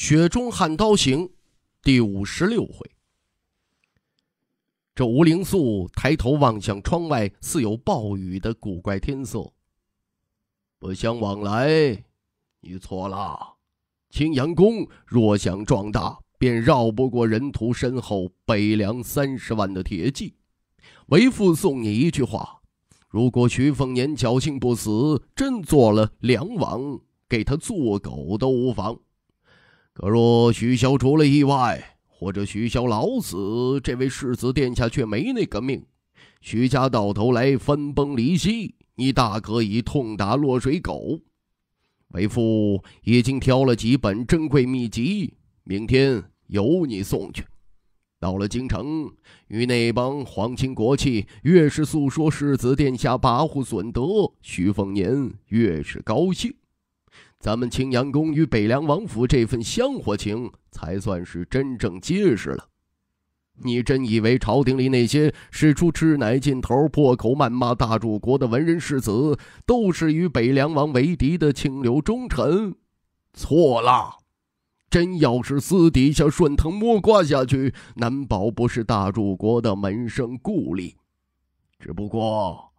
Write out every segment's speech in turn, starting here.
《雪中悍刀行》第五十六回，这吴灵素抬头望向窗外，似有暴雨的古怪天色。不相往来，你错了。青阳宫若想壮大，便绕不过人屠身后北凉三十万的铁骑。为父送你一句话：如果徐凤年侥幸不死，真做了梁王，给他做狗都无妨。可若徐潇出了意外，或者徐潇老死，这位世子殿下却没那个命，徐家到头来分崩离析，你大可以痛打落水狗。为父已经挑了几本珍贵秘籍，明天由你送去。到了京城，与那帮皇亲国戚越是诉说世子殿下跋扈损德，徐凤年越是高兴。咱们青阳宫与北凉王府这份香火情才算是真正结实了。你真以为朝廷里那些使出吃奶劲头破口谩骂大柱国的文人世子都是与北凉王为敌的清流忠臣？错了，真要是私底下顺藤摸瓜下去，难保不是大柱国的门生故吏。只不过……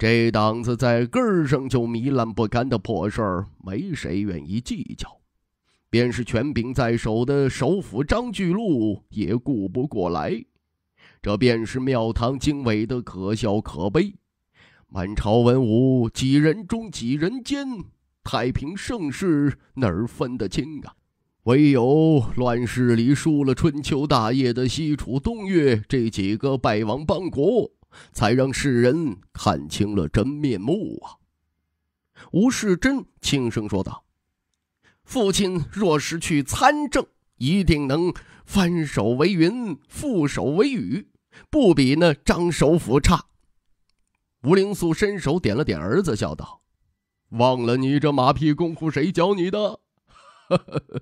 这档子在根儿上就糜烂不堪的破事儿，没谁愿意计较。便是权柄在手的首辅张巨禄，也顾不过来。这便是庙堂经纬的可笑可悲。满朝文武，几人中几人奸？太平盛世哪儿分得清啊？唯有乱世里输了春秋大业的西楚、东越这几个败亡邦国。才让世人看清了真面目啊！吴世珍轻声说道：“父亲若是去参政，一定能翻手为云，覆手为雨，不比那张首辅差。”吴灵素伸手点了点儿子，笑道：“忘了你这马屁功夫谁教你的？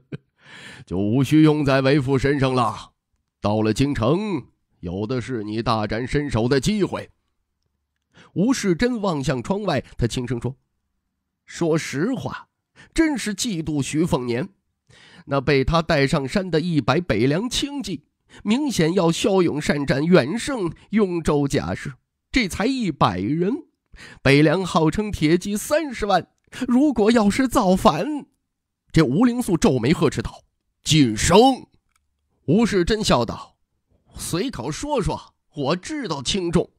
就无需用在为父身上了。到了京城。”有的是你大展身手的机会。吴世真望向窗外，他轻声说：“说实话，真是嫉妒徐凤年。那被他带上山的一百北凉轻骑，明显要骁勇善战，远胜雍州甲士。这才一百人，北凉号称铁骑三十万。如果要是造反……”这吴灵素皱眉呵斥道：“晋升！’吴世真笑道。随口说说，我知道轻重。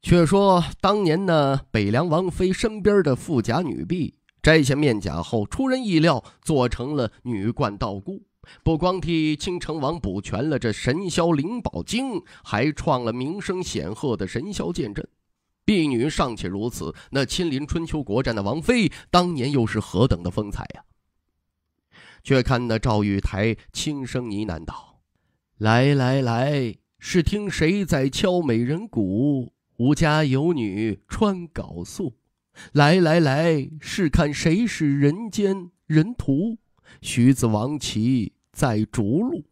却说当年呢，北凉王妃身边的富甲女婢摘下面甲后，出人意料，做成了女冠道姑，不光替青城王补全了这神霄灵宝经，还创了名声显赫的神霄剑阵。婢女尚且如此，那亲临春秋国战的王妃，当年又是何等的风采呀！却看那赵玉台轻声呢喃道。来来来，是听谁在敲美人鼓？吴家有女穿缟素。来来来，是看谁是人间人徒？徐子王旗在逐鹿。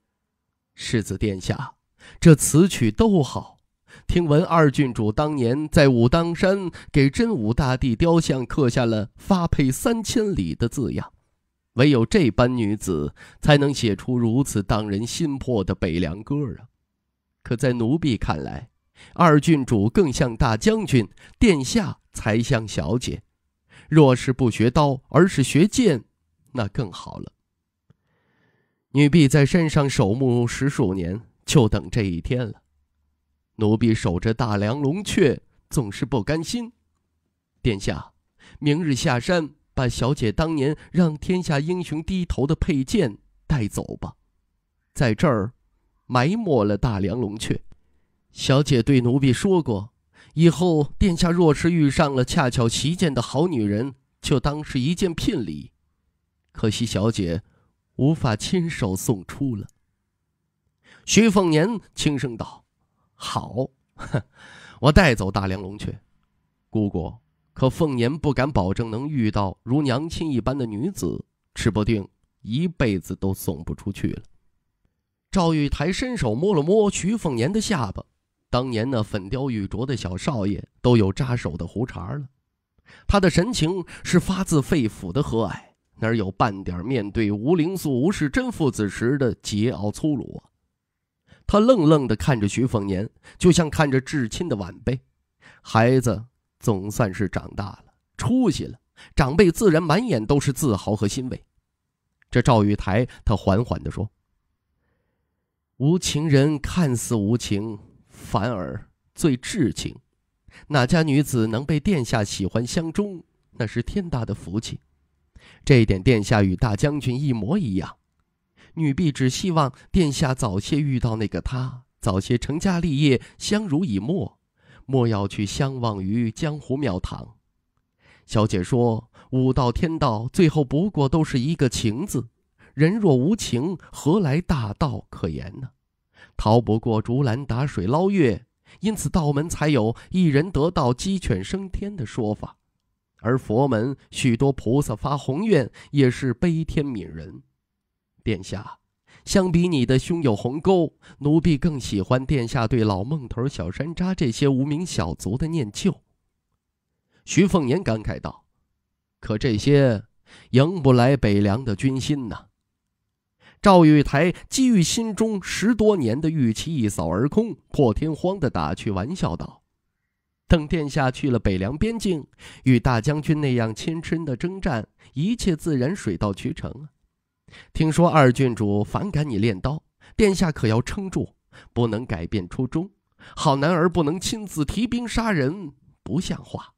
世子殿下，这词曲都好。听闻二郡主当年在武当山给真武大帝雕像刻下了发配三千里的字样。唯有这般女子，才能写出如此荡人心魄的北凉歌啊！可在奴婢看来，二郡主更像大将军，殿下才像小姐。若是不学刀，而是学剑，那更好了。女婢在山上守墓十数年，就等这一天了。奴婢守着大梁龙雀，总是不甘心。殿下，明日下山。把小姐当年让天下英雄低头的佩剑带走吧，在这儿埋没了大梁龙雀。小姐对奴婢说过，以后殿下若是遇上了恰巧齐剑的好女人，就当是一件聘礼。可惜小姐无法亲手送出了。徐凤年轻声道：“好，我带走大梁龙雀，姑姑。”可凤年不敢保证能遇到如娘亲一般的女子，指不定一辈子都送不出去了。赵玉台伸手摸了摸徐凤年的下巴，当年那粉雕玉琢的小少爷都有扎手的胡茬了。他的神情是发自肺腑的和蔼，哪有半点面对吴灵素、吴世真父子时的桀骜粗鲁？他愣愣地看着徐凤年，就像看着至亲的晚辈，孩子。总算是长大了，出息了，长辈自然满眼都是自豪和欣慰。这赵玉台，他缓缓地说：“无情人看似无情，反而最至情。哪家女子能被殿下喜欢相中，那是天大的福气。这一点，殿下与大将军一模一样。女婢只希望殿下早些遇到那个他，早些成家立业，相濡以沫。”莫要去相忘于江湖庙堂。小姐说，武道、天道，最后不过都是一个情字。人若无情，何来大道可言呢？逃不过竹篮打水捞月，因此道门才有一人得道，鸡犬升天的说法。而佛门许多菩萨发宏愿，也是悲天悯人。殿下。相比你的胸有鸿沟，奴婢更喜欢殿下对老孟头、小山楂这些无名小卒的念旧。”徐凤年感慨道，“可这些赢不来北凉的军心呐。”赵玉台基于心中十多年的预期一扫而空，破天荒的打趣玩笑道：“等殿下去了北凉边境，与大将军那样亲身的征战，一切自然水到渠成啊。”听说二郡主反感你练刀，殿下可要撑住，不能改变初衷。好男儿不能亲自提兵杀人，不像话。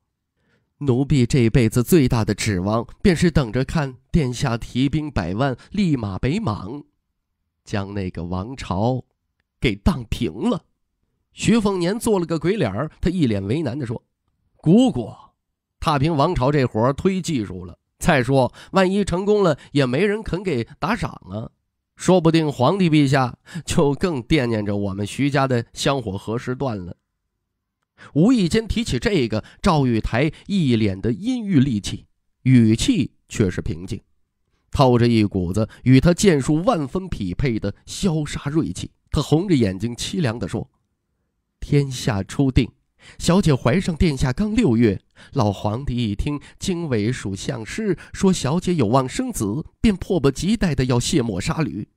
奴婢这辈子最大的指望，便是等着看殿下提兵百万，立马北莽，将那个王朝给荡平了。徐凤年做了个鬼脸儿，他一脸为难地说：“姑姑，踏平王朝这活儿忒技术了。”再说，万一成功了，也没人肯给打赏啊！说不定皇帝陛下就更惦念着我们徐家的香火何时断了。无意间提起这个，赵玉台一脸的阴郁戾气，语气却是平静，透着一股子与他剑术万分匹配的萧杀锐气。他红着眼睛，凄凉地说：“天下初定。”小姐怀上殿下刚六月，老皇帝一听经纬属相师说小姐有望生子，便迫不及待的要卸磨杀驴。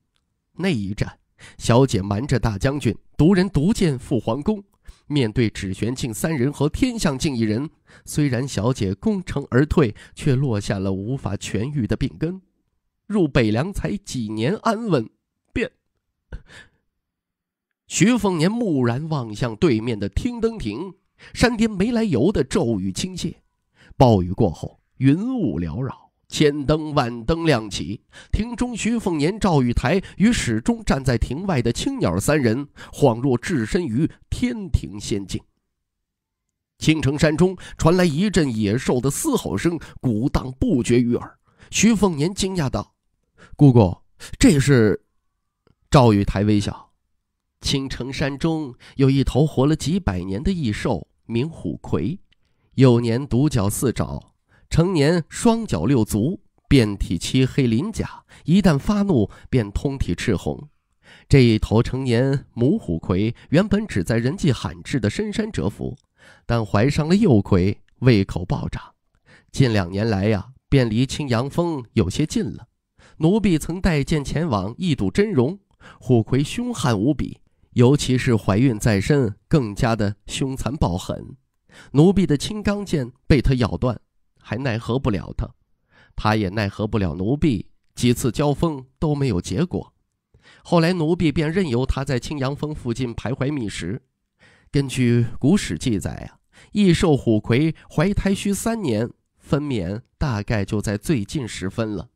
那一战，小姐瞒着大将军，独人独剑赴皇宫，面对只玄庆三人和天相镜一人，虽然小姐攻城而退，却落下了无法痊愈的病根。入北凉才几年安稳，便。徐凤年蓦然望向对面的听灯亭，山巅没来由的骤雨倾泻，暴雨过后，云雾缭绕，千灯万灯亮起。亭中，徐凤年、赵玉台与始终站在亭外的青鸟三人，恍若置身于天庭仙境。青城山中传来一阵野兽的嘶吼声，鼓荡不绝于耳。徐凤年惊讶道：“姑姑，这是？”赵玉台微笑。青城山中有一头活了几百年的异兽，名虎魁。幼年独角四爪，成年双脚六足，遍体漆黑鳞甲。一旦发怒，便通体赤红。这一头成年母虎魁原本只在人迹罕至的深山蛰伏，但怀上了幼魁，胃口暴涨。近两年来呀，便离青阳峰有些近了。奴婢曾带剑前往一睹真容。虎魁凶悍无比。尤其是怀孕在身，更加的凶残暴狠。奴婢的青钢剑被他咬断，还奈何不了他；他也奈何不了奴婢。几次交锋都没有结果。后来奴婢便任由他在青阳峰附近徘徊觅食。根据古史记载啊，异兽虎魁怀胎需三年，分娩大概就在最近时分了。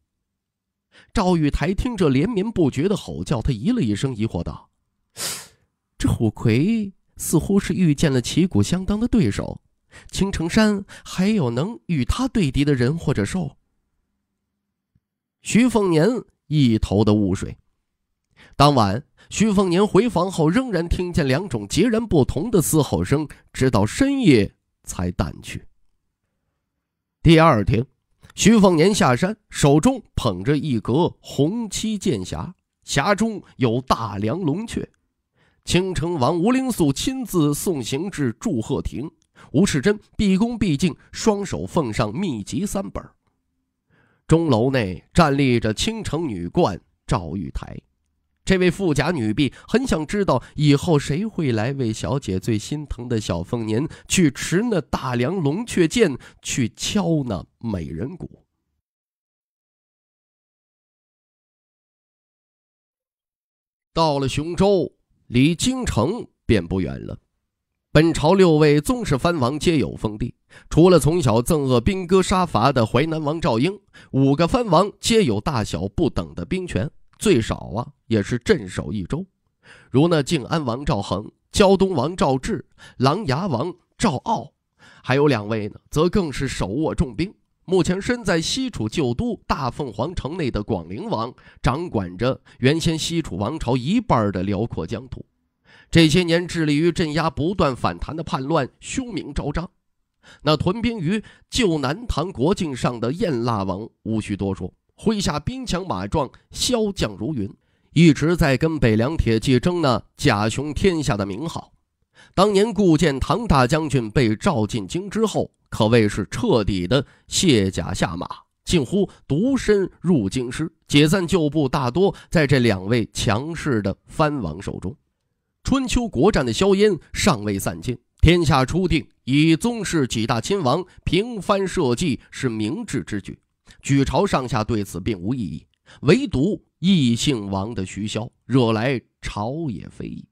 赵玉台听着连绵不绝的吼叫，他咦了一声，疑惑道。这虎魁似乎是遇见了旗鼓相当的对手，青城山还有能与他对敌的人或者兽。徐凤年一头的雾水。当晚，徐凤年回房后，仍然听见两种截然不同的嘶吼声，直到深夜才淡去。第二天，徐凤年下山，手中捧着一格红漆剑匣，匣中有大梁龙雀。青城王吴灵素亲自送行至祝贺亭，吴世珍毕恭毕敬，双手奉上秘籍三本。钟楼内站立着青城女冠赵玉台，这位富家女婢很想知道以后谁会来为小姐最心疼的小凤年去持那大梁龙雀剑，去敲那美人鼓。到了雄州。离京城便不远了。本朝六位宗室藩王皆有封地，除了从小憎恶兵戈杀伐的淮南王赵英，五个藩王皆有大小不等的兵权，最少啊也是镇守一州。如那靖安王赵恒、胶东王赵志、琅琊王赵傲，还有两位呢，则更是手握重兵。目前身在西楚旧都大凤凰城内的广陵王，掌管着原先西楚王朝一半的辽阔疆土。这些年致力于镇压不断反弹的叛乱，凶名昭彰。那屯兵于旧南唐国境上的燕剌王，无需多说，麾下兵强马壮，骁将如云，一直在跟北凉铁骑争那甲雄天下的名号。当年顾剑唐大将军被召进京之后，可谓是彻底的卸甲下马，近乎独身入京师，解散旧部，大多在这两位强势的藩王手中。春秋国战的硝烟尚未散尽，天下初定，以宗室几大亲王平藩社稷是明智之举，举朝上下对此并无异议，唯独异姓王的徐骁惹来朝野非议。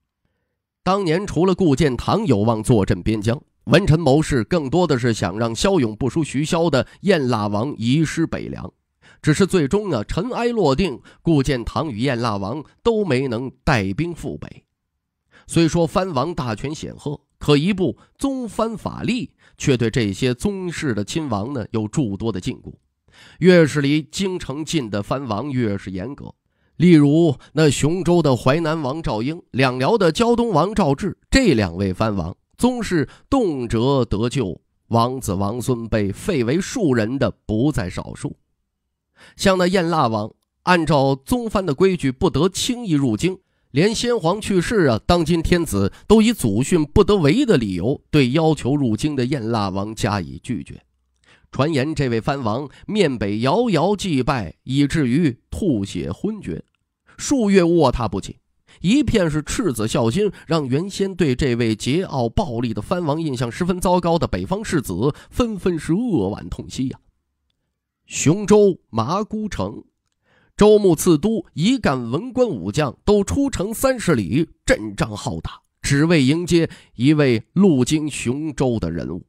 当年除了顾建堂有望坐镇边疆，文臣谋士更多的是想让骁勇不输徐骁的燕剌王移师北凉。只是最终呢，尘埃落定，顾建堂与燕剌王都没能带兵赴北。虽说藩王大权显赫，可一部宗藩法例却对这些宗室的亲王呢有诸多的禁锢。越是离京城近的藩王，越是严格。例如那雄州的淮南王赵英，两辽的胶东王赵志，这两位藩王宗室动辄得咎，王子王孙被废为庶人的不在少数。像那燕腊王，按照宗藩的规矩，不得轻易入京。连先皇去世啊，当今天子都以祖训不得违的理由，对要求入京的燕腊王加以拒绝。传言这位藩王面北遥遥祭拜，以至于吐血昏厥。数月卧榻不起，一片是赤子孝心，让原先对这位桀骜暴戾的藩王印象十分糟糕的北方世子纷纷是扼腕痛惜呀。雄州麻姑城，州牧次都一干文官武将都出城三十里，阵仗浩大，只为迎接一位路经雄州的人物。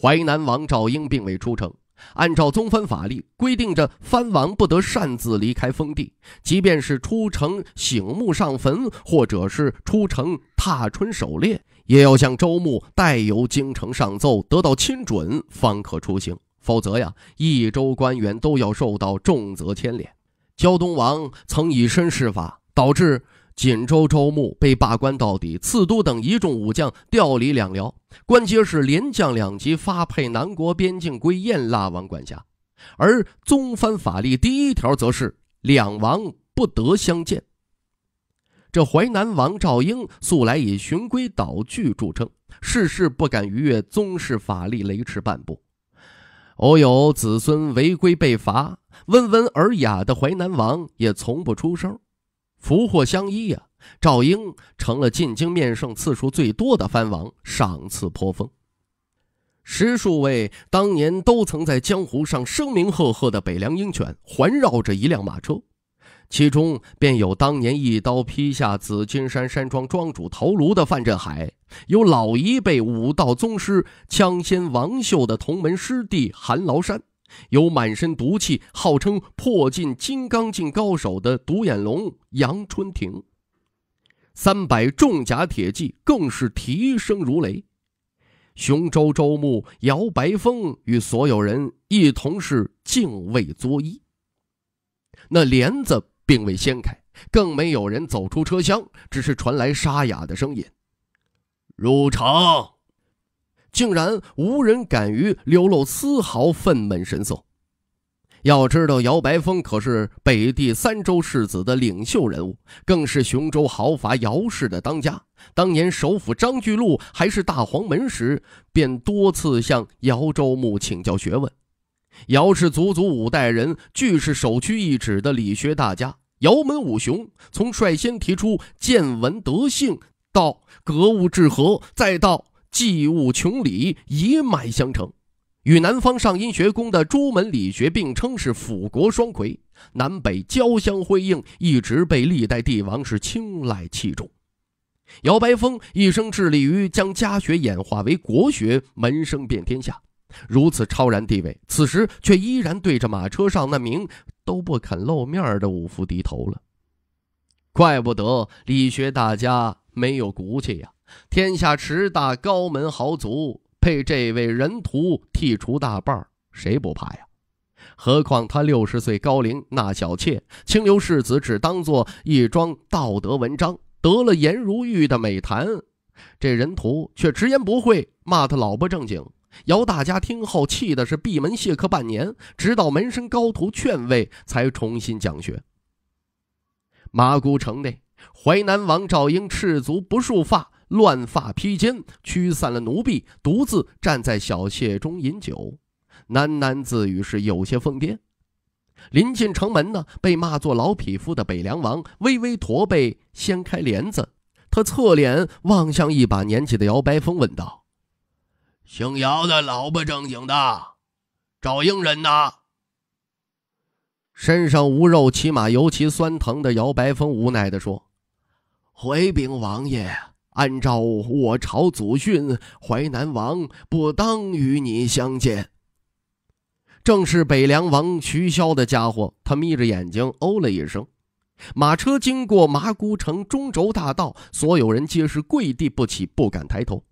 淮南王赵英并未出城。按照宗藩法例规定，着藩王不得擅自离开封地，即便是出城醒墓上坟，或者是出城踏春狩猎，也要向周穆带由京城上奏，得到亲准方可出行，否则呀，一州官员都要受到重责牵连。胶东王曾以身试法，导致。锦州州牧被罢官到底，次都等一众武将调离两辽，官阶是连降两级，发配南国边境，归燕拉王管辖。而宗藩法例第一条则是两王不得相见。这淮南王赵英素来以循规蹈矩著称，事事不敢逾越宗室法例雷池半步。偶有子孙违规被罚，温文尔雅的淮南王也从不出声。福祸相依呀，赵英成了进京面圣次数最多的藩王，赏赐颇丰。十数位当年都曾在江湖上声名赫赫的北凉鹰犬环绕着一辆马车，其中便有当年一刀劈下紫金山山庄庄主头颅的范振海，有老一辈武道宗师枪仙王秀的同门师弟韩崂山。有满身毒气、号称破尽金刚境高手的独眼龙杨春亭，三百重甲铁骑更是蹄声如雷。雄州州牧姚白峰与所有人一同是敬畏作揖。那帘子并未掀开，更没有人走出车厢，只是传来沙哑的声音：“入城。”竟然无人敢于流露丝毫愤懑神色。要知道，姚白峰可是北地三州世子的领袖人物，更是雄州豪伐姚氏的当家。当年首辅张巨禄还是大黄门时，便多次向姚州牧请教学问。姚氏足足五代人，俱是首屈一指的理学大家。姚门五雄，从率先提出“见闻德性”，到“格物致和”，再到……祭务穷礼一脉相承，与南方上阴学宫的朱门理学并称是辅国双魁，南北交相辉映，一直被历代帝王是青睐器重。姚白峰一生致力于将家学演化为国学，门生遍天下，如此超然地位，此时却依然对着马车上那名都不肯露面的武夫低头了。怪不得理学大家没有骨气呀！天下十大高门豪族被这位人徒剔除大半，谁不怕呀？何况他六十岁高龄纳小妾，清流世子只当做一桩道德文章，得了颜如玉的美谈。这人徒却直言不讳，骂他老不正经。姚大家听后气的是闭门谢客半年，直到门生高徒劝慰，才重新讲学。麻姑城内，淮南王赵英赤足不束发。乱发披肩，驱散了奴婢，独自站在小妾中饮酒，喃喃自语是有些疯癫。临近城门呢，被骂作老匹夫的北凉王微微驼背，掀开帘子，他侧脸望向一把年纪的姚白峰，问道：“姓姚的老不正经的，找应人呢？”身上无肉，骑马尤其酸疼的姚白峰无奈的说：“回禀王爷。”按照我朝祖训，淮南王不当与你相见。正是北凉王徐骁的家伙，他眯着眼睛哦了一声。马车经过麻姑城中轴大道，所有人皆是跪地不起，不敢抬头。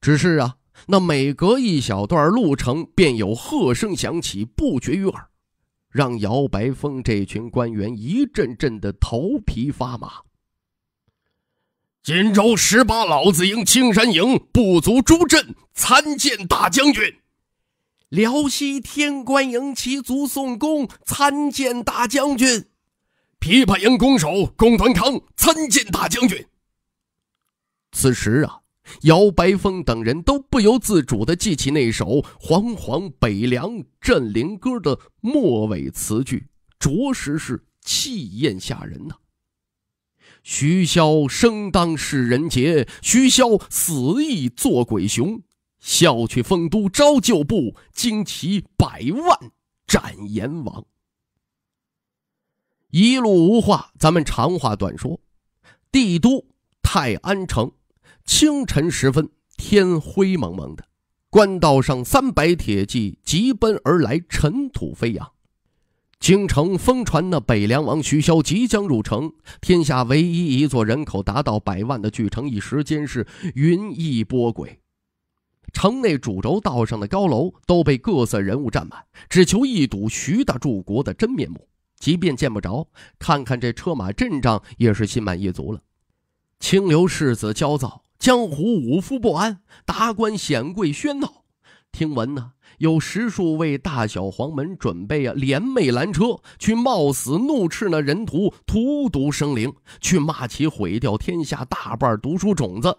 只是啊，那每隔一小段路程，便有喝声响起，不绝于耳，让姚白峰这群官员一阵阵的头皮发麻。锦州十八老子营青山营部族朱振参见大将军，辽西天官营旗族宋公参见大将军，琵琶营弓手龚团康参见大将军。此时啊，姚白峰等人都不由自主的记起那首《煌煌北凉镇灵歌》的末尾词句，着实是气焰吓人呐。徐骁生当世人杰，徐骁死亦做鬼雄。笑去丰都招旧部，旌旗百万斩阎王。一路无话，咱们长话短说。帝都泰安城，清晨时分，天灰蒙蒙的，官道上三百铁骑疾奔而来，尘土飞扬。京城疯传，那北凉王徐骁即将入城。天下唯一一座人口达到百万的巨城，一时间是云翳波诡。城内主轴道上的高楼都被各色人物占满，只求一睹徐大柱国的真面目。即便见不着，看看这车马阵仗也是心满意足了。清流世子焦躁，江湖武夫不安，达官显贵喧闹。听闻呢，有十数位大小黄门准备啊，联袂拦车，去冒死怒斥那人徒荼毒生灵，去骂其毁掉天下大半读书种子。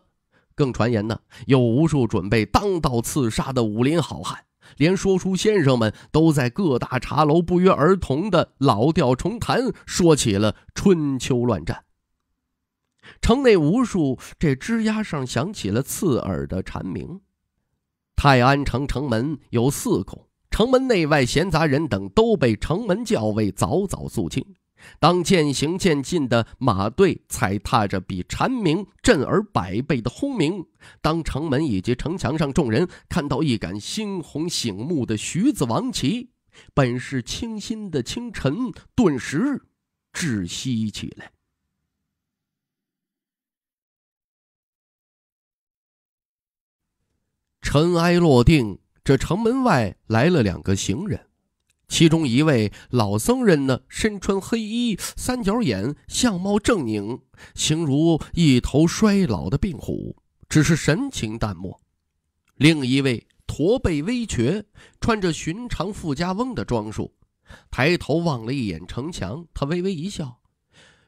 更传言呢，有无数准备当道刺杀的武林好汉，连说书先生们都在各大茶楼不约而同的老调重弹，说起了春秋乱战。城内无数，这枝桠上响起了刺耳的蝉鸣。泰安城城门有四孔，城门内外闲杂人等都被城门校尉早早肃清。当渐行渐近的马队踩踏着比蝉鸣震耳百倍的轰鸣，当城门以及城墙上众人看到一杆猩红醒目的徐子王旗，本是清新的清晨顿时窒息起来。尘埃落定，这城门外来了两个行人，其中一位老僧人呢，身穿黑衣，三角眼，相貌狰狞，形如一头衰老的病虎，只是神情淡漠；另一位驼背微瘸，穿着寻常富家翁的装束，抬头望了一眼城墙，他微微一笑。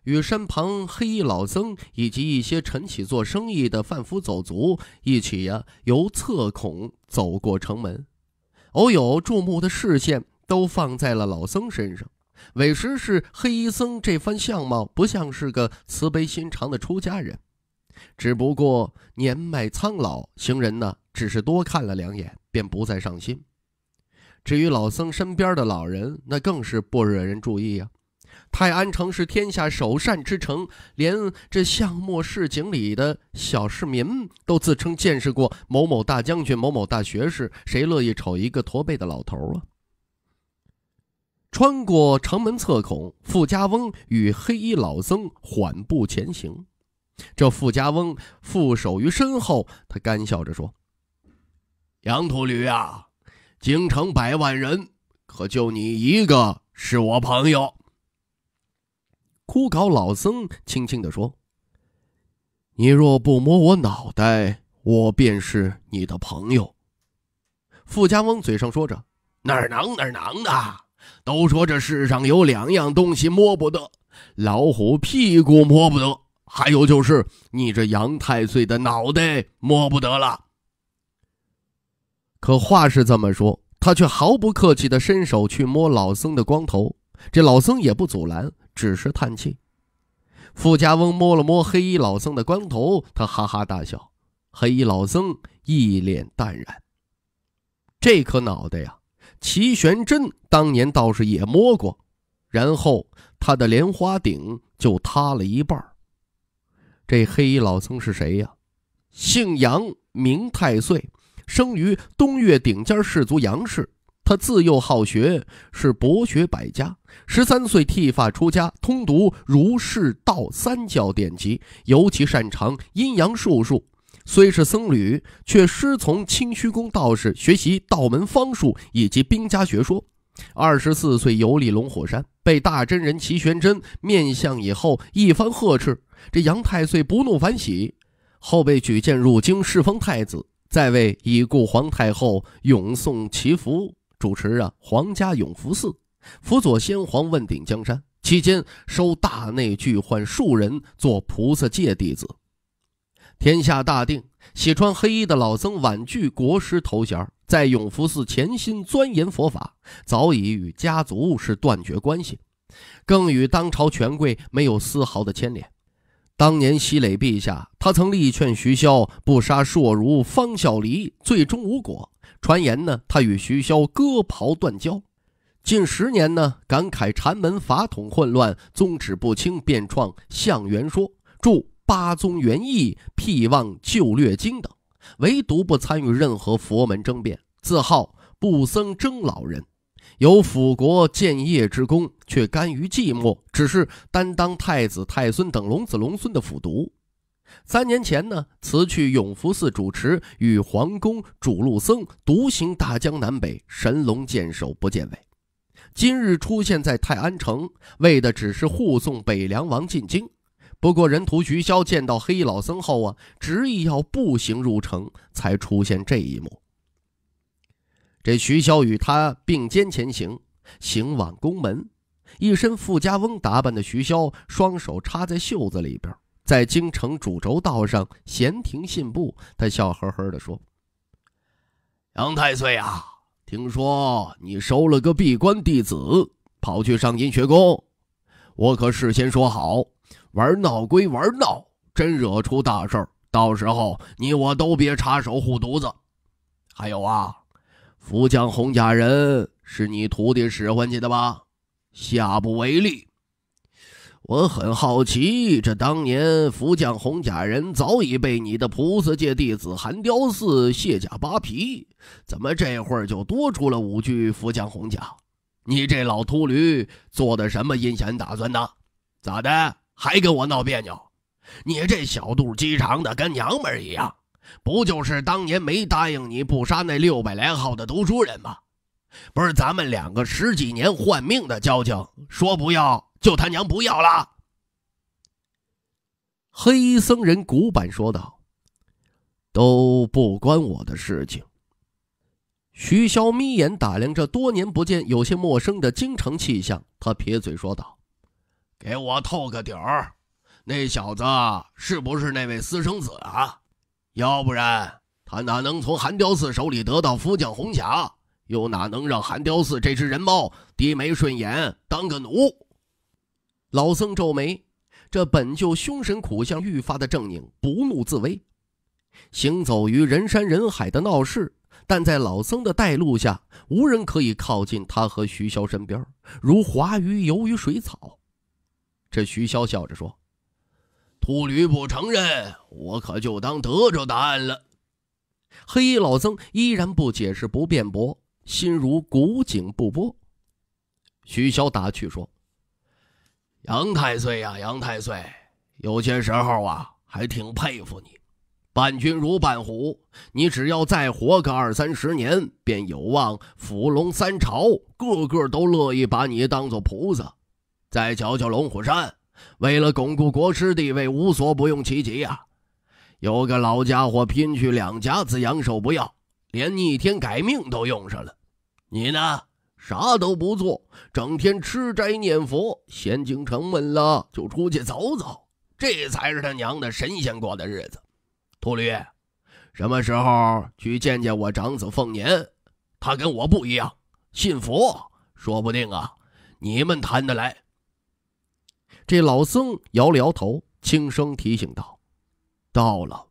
与身旁黑衣老僧以及一些晨起做生意的贩夫走卒一起呀，由侧孔走过城门，偶有注目的视线都放在了老僧身上。委实是黑衣僧这番相貌不像是个慈悲心肠的出家人，只不过年迈苍老，行人呢只是多看了两眼便不再上心。至于老僧身边的老人，那更是不惹人注意呀。泰安城是天下首善之城，连这巷陌市井里的小市民都自称见识过某某大将军、某某大学士。谁乐意瞅一个驼背的老头啊？穿过城门侧孔，富家翁与黑衣老僧缓步前行。这富家翁负手于身后，他干笑着说：“杨秃驴啊，京城百万人，可就你一个是我朋友。”枯槁老僧轻轻的说：“你若不摸我脑袋，我便是你的朋友。”富家翁嘴上说着：“哪儿能哪儿能的，都说这世上有两样东西摸不得，老虎屁股摸不得，还有就是你这杨太岁的脑袋摸不得了。”可话是这么说，他却毫不客气的伸手去摸老僧的光头，这老僧也不阻拦。只是叹气。富家翁摸了摸黑衣老僧的光头，他哈哈大笑。黑衣老僧一脸淡然。这颗脑袋呀，齐玄真当年倒是也摸过，然后他的莲花顶就塌了一半这黑衣老僧是谁呀？姓杨，名太岁，生于东岳顶尖氏族杨氏。他自幼好学，是博学百家。十三岁剃发出家，通读儒、释、道三教典籍，尤其擅长阴阳术数。虽是僧侣，却师从清虚宫道士学习道门方术以及兵家学说。二十四岁游历龙虎山，被大真人齐玄真面相以后，一番呵斥，这杨太岁不怒反喜。后被举荐入京侍奉太子，在位已故皇太后永颂祈福。主持啊，皇家永福寺，辅佐先皇问鼎江山期间，收大内巨宦数人做菩萨戒弟子。天下大定，喜穿黑衣的老僧婉拒国师头衔，在永福寺潜心钻研佛法，早已与家族是断绝关系，更与当朝权贵没有丝毫的牵连。当年西磊陛下，他曾力劝徐骁不杀硕儒方孝梨，最终无果。传言呢，他与徐骁割袍断交。近十年呢，感慨禅门法统混乱，宗旨不清，便创相元说，著《八宗元义》《辟妄救略经》等。唯独不参与任何佛门争辩，自号不僧争老人。有辅国建业之功，却甘于寂寞，只是担当太子、太孙等龙子龙孙的辅读。三年前呢，辞去永福寺主持，与皇宫主路僧独行大江南北，神龙见首不见尾。今日出现在泰安城，为的只是护送北凉王进京。不过人徒徐骁见到黑衣老僧后啊，执意要步行入城，才出现这一幕。这徐骁与他并肩前行，行往宫门。一身富家翁打扮的徐骁，双手插在袖子里边。在京城主轴道上闲庭信步，他笑呵呵地说：“杨太岁啊，听说你收了个闭关弟子，跑去上阴学宫，我可事先说好，玩闹归玩闹，真惹出大事，到时候你我都别插手护犊子。还有啊，福将红甲人是你徒弟使唤去的吧？下不为例。”我很好奇，这当年福将红甲人早已被你的菩萨界弟子寒雕寺卸甲扒皮，怎么这会儿就多出了五具福将红甲？你这老秃驴做的什么阴险打算呢？咋的，还跟我闹别扭？你这小肚鸡肠的跟娘们一样，不就是当年没答应你不杀那六百来号的读书人吗？不是咱们两个十几年换命的交情，说不要。就他娘不要了！黑衣僧人古板说道：“都不关我的事情。”徐潇眯眼打量着多年不见、有些陌生的京城气象，他撇嘴说道：“给我透个底儿，那小子是不是那位私生子啊？要不然他哪能从韩雕寺手里得到福将红甲，又哪能让韩雕寺这只人猫低眉顺眼当个奴？”老僧皱眉，这本就凶神苦相，愈发的狰狞，不怒自威。行走于人山人海的闹市，但在老僧的带路下，无人可以靠近他和徐潇身边，如滑鱼游于水草。这徐潇笑着说：“秃驴不承认，我可就当得着答案了。”黑衣老僧依然不解释、不辩驳，心如古井不波。徐潇打趣说。杨太岁呀，杨太岁，有些时候啊，还挺佩服你。伴君如伴虎，你只要再活个二三十年，便有望辅龙三朝。个个都乐意把你当做菩萨。再瞧瞧龙虎山，为了巩固国师地位，无所不用其极呀。有个老家伙拼去两家子阳寿，不要连逆天改命都用上了。你呢？啥都不做，整天吃斋念佛，闲京城闷了就出去走走，这才是他娘的神仙过的日子。秃驴，什么时候去见见我长子凤年？他跟我不一样，信佛，说不定啊，你们谈得来。这老僧摇了摇头，轻声提醒道：“到了，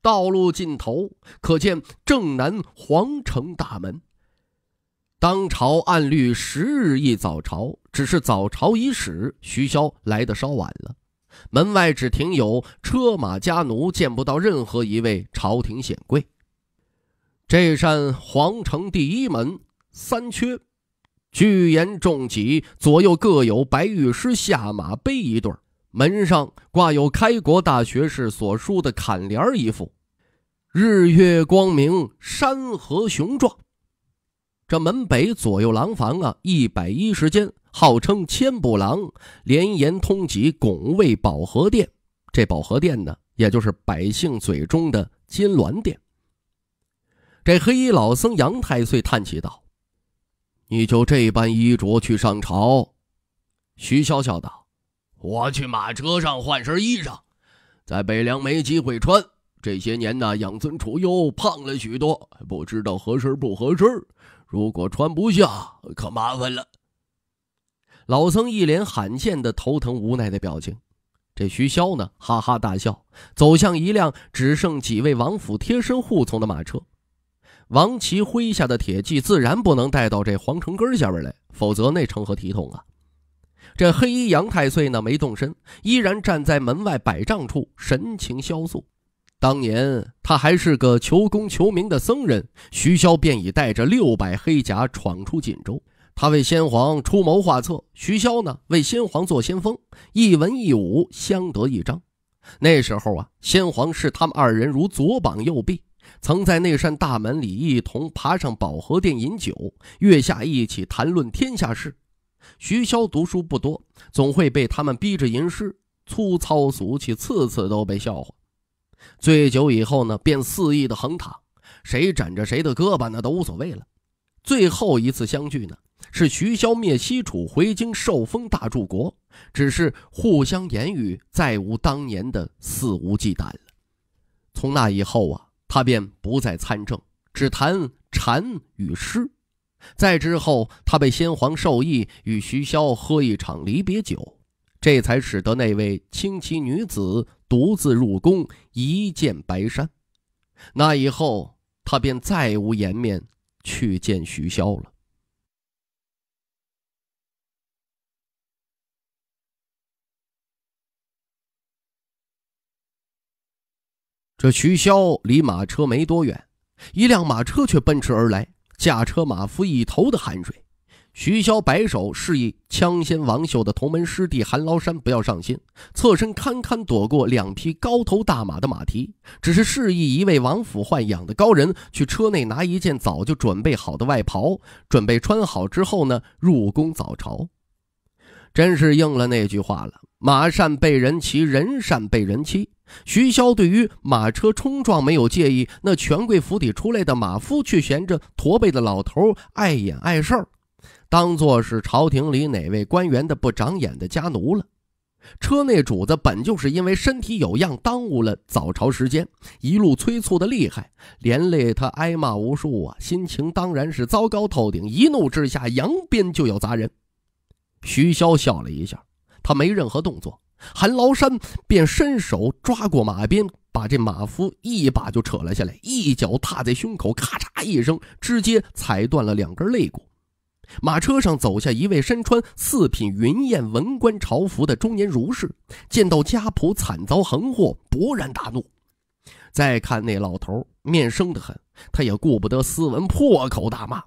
道路尽头，可见正南皇城大门。”当朝按律十日一早朝，只是早朝已始，徐骁来的稍晚了。门外只停有车马家奴，见不到任何一位朝廷显贵。这扇皇城第一门三缺，巨檐重脊，左右各有白玉石下马碑一对，门上挂有开国大学士所书的坎联一副：“日月光明，山河雄壮。”这门北左右廊房啊，一百一十间，号称千步廊，连延通脊拱卫保和殿。这保和殿呢，也就是百姓嘴中的金銮殿。这黑衣老僧杨太岁叹气道：“你就这般衣着去上朝？”徐潇笑道：“我去马车上换身衣裳，在北凉没机会穿。这些年呢，养尊处优，胖了许多，不知道合身不合身。”如果穿不下，可麻烦了。老僧一脸罕见的头疼无奈的表情。这徐潇呢，哈哈大笑，走向一辆只剩几位王府贴身护从的马车。王琦麾下的铁骑自然不能带到这皇城根下边来，否则那成何体统啊？这黑衣杨太岁呢，没动身，依然站在门外百丈处，神情萧肃。当年他还是个求功求名的僧人，徐骁便已带着六百黑甲闯出锦州。他为先皇出谋划策，徐骁呢为先皇做先锋，一文一武相得益彰。那时候啊，先皇视他们二人如左膀右臂，曾在那扇大门里一同爬上保和殿饮酒，月下一起谈论天下事。徐骁读书不多，总会被他们逼着吟诗，粗糙俗气，次次都被笑话。醉酒以后呢，便肆意的横躺，谁枕着谁的胳膊呢都无所谓了。最后一次相聚呢，是徐骁灭西楚回京受封大柱国，只是互相言语再无当年的肆无忌惮了。从那以后啊，他便不再参政，只谈禅与诗。再之后，他被先皇授意与徐骁喝一场离别酒。这才使得那位青奇女子独自入宫，一见白山。那以后，她便再无颜面去见徐潇了。这徐潇离马车没多远，一辆马车却奔驰而来，驾车马夫一头的汗水。徐骁摆手示意枪仙王秀的同门师弟韩劳山不要上心，侧身堪堪躲过两匹高头大马的马蹄，只是示意一位王府豢养的高人去车内拿一件早就准备好的外袍，准备穿好之后呢，入宫早朝。真是应了那句话了：马善被人骑，人善被人欺。徐骁对于马车冲撞没有介意，那权贵府邸出来的马夫却嫌着驼背的老头碍眼碍事儿。当做是朝廷里哪位官员的不长眼的家奴了。车内主子本就是因为身体有恙，耽误了早朝时间，一路催促的厉害，连累他挨骂无数啊，心情当然是糟糕透顶。一怒之下，扬鞭就要砸人。徐潇笑了一下，他没任何动作，韩崂山便伸手抓过马鞭，把这马夫一把就扯了下来，一脚踏在胸口，咔嚓一声，直接踩断了两根肋骨。马车上走下一位身穿四品云燕文官朝服的中年儒士，见到家仆惨遭横祸，勃然大怒。再看那老头，面生得很，他也顾不得斯文，破口大骂。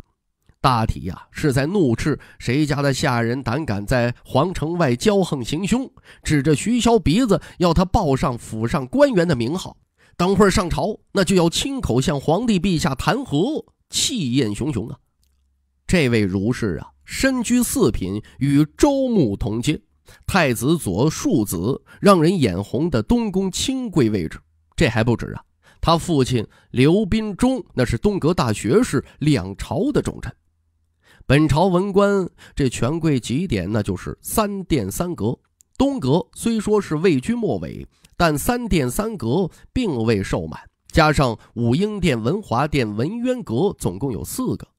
大体呀，是在怒斥谁家的下人胆敢在皇城外骄横行凶，指着徐潇鼻子要他报上府上官员的名号。等会上朝，那就要亲口向皇帝陛下弹劾，气焰熊熊啊！这位儒士啊，身居四品，与周穆同阶，太子左庶子，让人眼红的东宫清贵位置。这还不止啊，他父亲刘宾中那是东阁大学士，两朝的重臣。本朝文官这权贵几点，那就是三殿三阁。东阁虽说是位居末尾，但三殿三阁并未授满，加上武英殿、文华殿、文渊阁，总共有四个。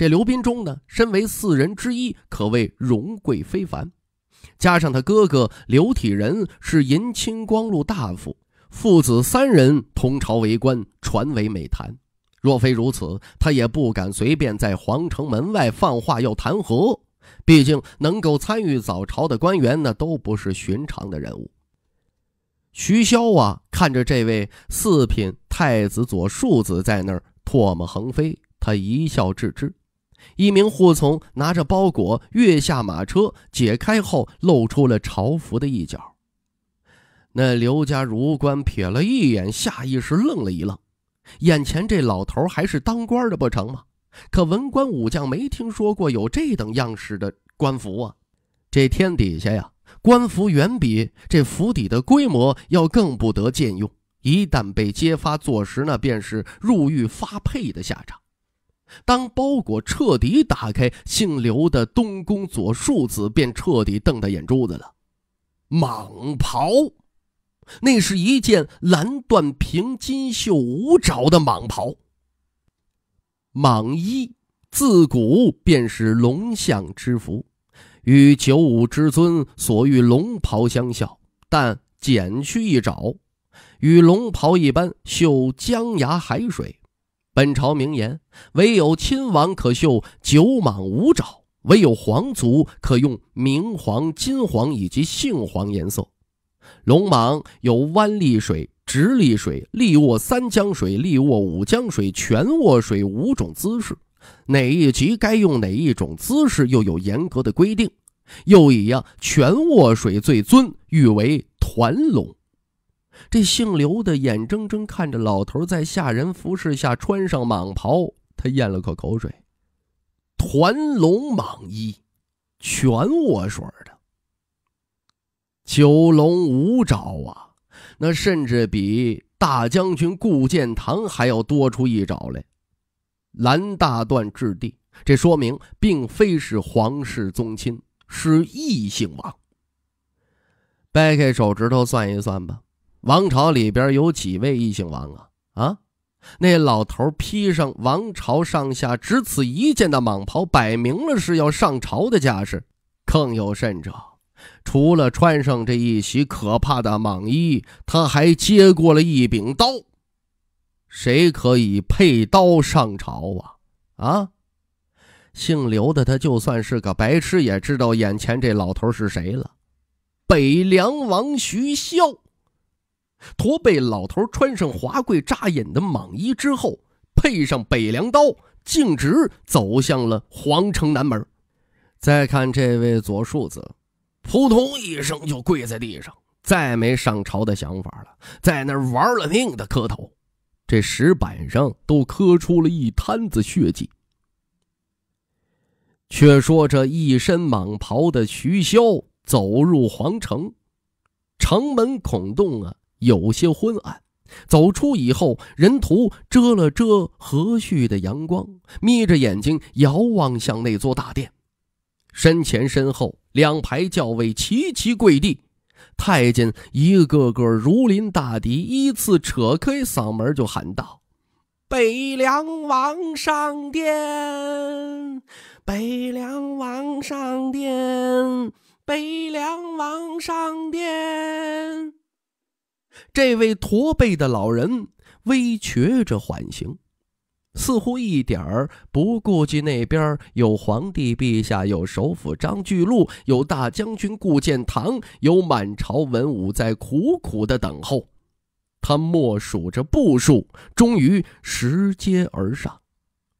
这刘斌忠呢，身为四人之一，可谓荣贵非凡。加上他哥哥刘体仁是银青光禄大夫，父子三人同朝为官，传为美谈。若非如此，他也不敢随便在皇城门外放话要弹劾。毕竟能够参与早朝的官员，那都不是寻常的人物。徐骁啊，看着这位四品太子左庶子在那儿唾沫横飞，他一笑置之。一名护从拿着包裹跃下马车，解开后露出了朝服的一角。那刘家儒官瞥了一眼，下意识愣了一愣：眼前这老头还是当官的不成吗？可文官武将没听说过有这等样式的官服啊！这天底下呀，官服远比这府邸的规模要更不得见用，一旦被揭发坐实，那便是入狱发配的下场。当包裹彻底打开，姓刘的东宫左庶子便彻底瞪大眼珠子了。蟒袍，那是一件蓝缎平金绣五爪的蟒袍。蟒衣自古便是龙象之服，与九五之尊所御龙袍相效，但减去一爪，与龙袍一般绣江崖海水。本朝名言：“唯有亲王可绣九蟒五爪，唯有皇族可用明黄、金黄以及杏黄颜色。龙蟒有弯立水、直立水、立卧三江水、立卧五江水、全卧水五种姿势，哪一级该用哪一种姿势，又有严格的规定。又以呀全卧水最尊，誉为团龙。”这姓刘的眼睁睁看着老头在下人服侍下穿上蟒袍，他咽了口口水。团龙蟒衣，全我水的。九龙五爪啊，那甚至比大将军顾建堂还要多出一爪来。蓝大段置地，这说明并非是皇室宗亲，是异姓王。掰开手指头算一算吧。王朝里边有几位异姓王啊？啊，那老头披上王朝上下只此一件的蟒袍，摆明了是要上朝的架势。更有甚者，除了穿上这一袭可怕的蟒衣，他还接过了一柄刀。谁可以佩刀上朝啊？啊，姓刘的，他就算是个白痴，也知道眼前这老头是谁了——北凉王徐骁。驼背老头穿上华贵扎眼的蟒衣之后，配上北凉刀，径直走向了皇城南门。再看这位左庶子，扑通一声就跪在地上，再没上朝的想法了，在那玩了命的磕头，这石板上都磕出了一摊子血迹。却说这一身蟒袍的徐骁走入皇城，城门孔洞啊！有些昏暗，走出以后，人图遮了遮和煦的阳光，眯着眼睛遥望向那座大殿。身前身后两排教位齐齐跪地，太监一个个如临大敌，依次扯开嗓门就喊道：“北凉王上殿！北凉王上殿！北凉王上殿！”这位驼背的老人微瘸着缓行，似乎一点儿不顾及那边有皇帝陛下、有首府张巨鹿、有大将军顾建堂、有满朝文武在苦苦的等候。他默数着步数，终于拾阶而上，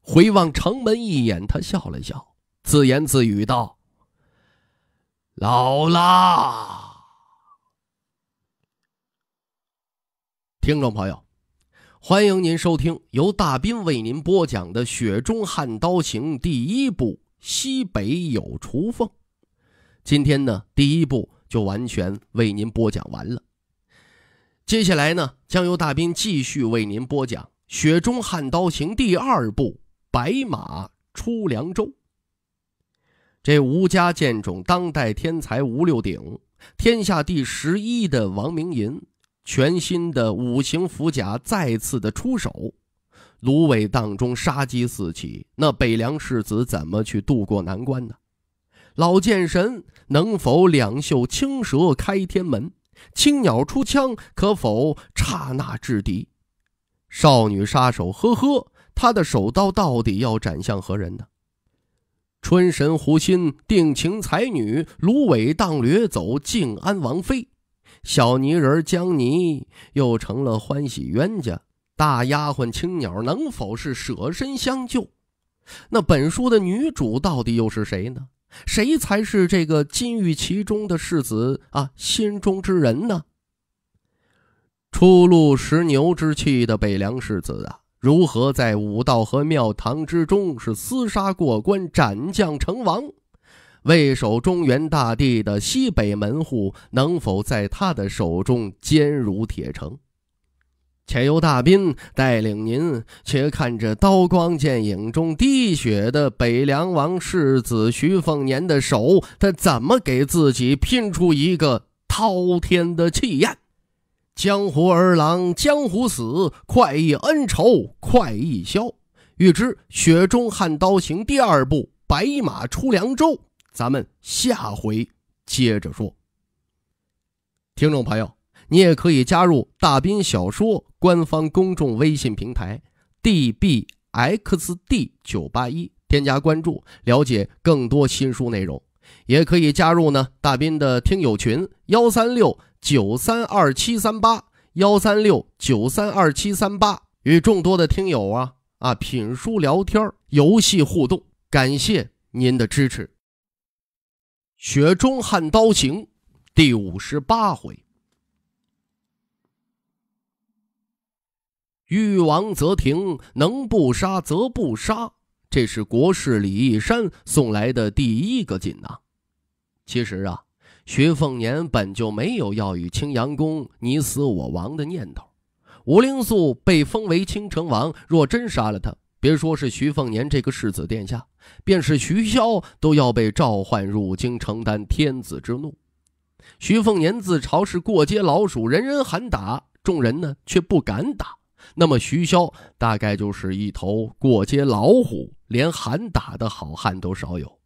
回望城门一眼，他笑了笑，自言自语道：“老了。”听众朋友，欢迎您收听由大兵为您播讲的《雪中悍刀行》第一部《西北有雏凤》。今天呢，第一部就完全为您播讲完了。接下来呢，将由大兵继续为您播讲《雪中悍刀行》第二部《白马出凉州》。这吴家剑种，当代天才吴六鼎，天下第十一的王明银。全新的五行符甲再次的出手，芦苇荡中杀机四起。那北凉世子怎么去渡过难关呢？老剑神能否两袖青蛇开天门？青鸟出枪可否刹那制敌？少女杀手呵呵，她的手刀到底要斩向何人呢？春神狐心定情才女，芦苇荡掠走静安王妃。小泥人江泥又成了欢喜冤家，大丫鬟青鸟能否是舍身相救？那本书的女主到底又是谁呢？谁才是这个金玉其中的世子啊？心中之人呢？初露石牛之气的北凉世子啊，如何在武道和庙堂之中是厮杀过关、斩将成王？卫守中原大地的西北门户能否在他的手中坚如铁城？且由大兵带领您，且看这刀光剑影中滴血的北凉王世子徐凤年的手，他怎么给自己拼出一个滔天的气焰？江湖儿郎，江湖死，快意恩仇，快意消。欲知雪中悍刀行第二部《白马出凉州》。咱们下回接着说。听众朋友，你也可以加入大斌小说官方公众微信平台 d b x d 九八一，添加关注，了解更多新书内容。也可以加入呢大斌的听友群幺三六九三二七三八幺三六九三二七三八，与众多的听友啊啊品书聊天、游戏互动。感谢您的支持。《雪中悍刀行》第五十八回，欲王则停，能不杀则不杀，这是国士李义山送来的第一个锦囊。其实啊，徐凤年本就没有要与青阳宫你死我亡的念头。吴灵素被封为青城王，若真杀了他。别说是徐凤年这个世子殿下，便是徐骁都要被召唤入京承担天子之怒。徐凤年自嘲是过街老鼠，人人喊打；众人呢却不敢打。那么徐骁大概就是一头过街老虎，连喊打的好汉都少有。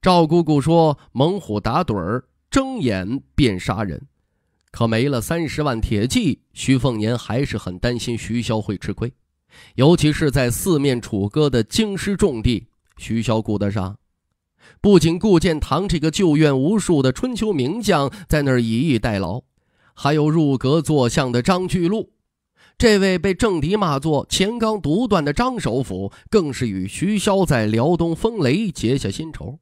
赵姑姑说：“猛虎打盹儿，睁眼便杀人。”可没了三十万铁骑，徐凤年还是很担心徐骁会吃亏。尤其是在四面楚歌的京师重地，徐骁顾得上？不仅顾建堂这个旧怨无数的春秋名将在那儿以逸待劳，还有入阁坐相的张巨鹿，这位被政敌骂作“乾纲独断”的张首辅，更是与徐骁在辽东风雷结下新仇，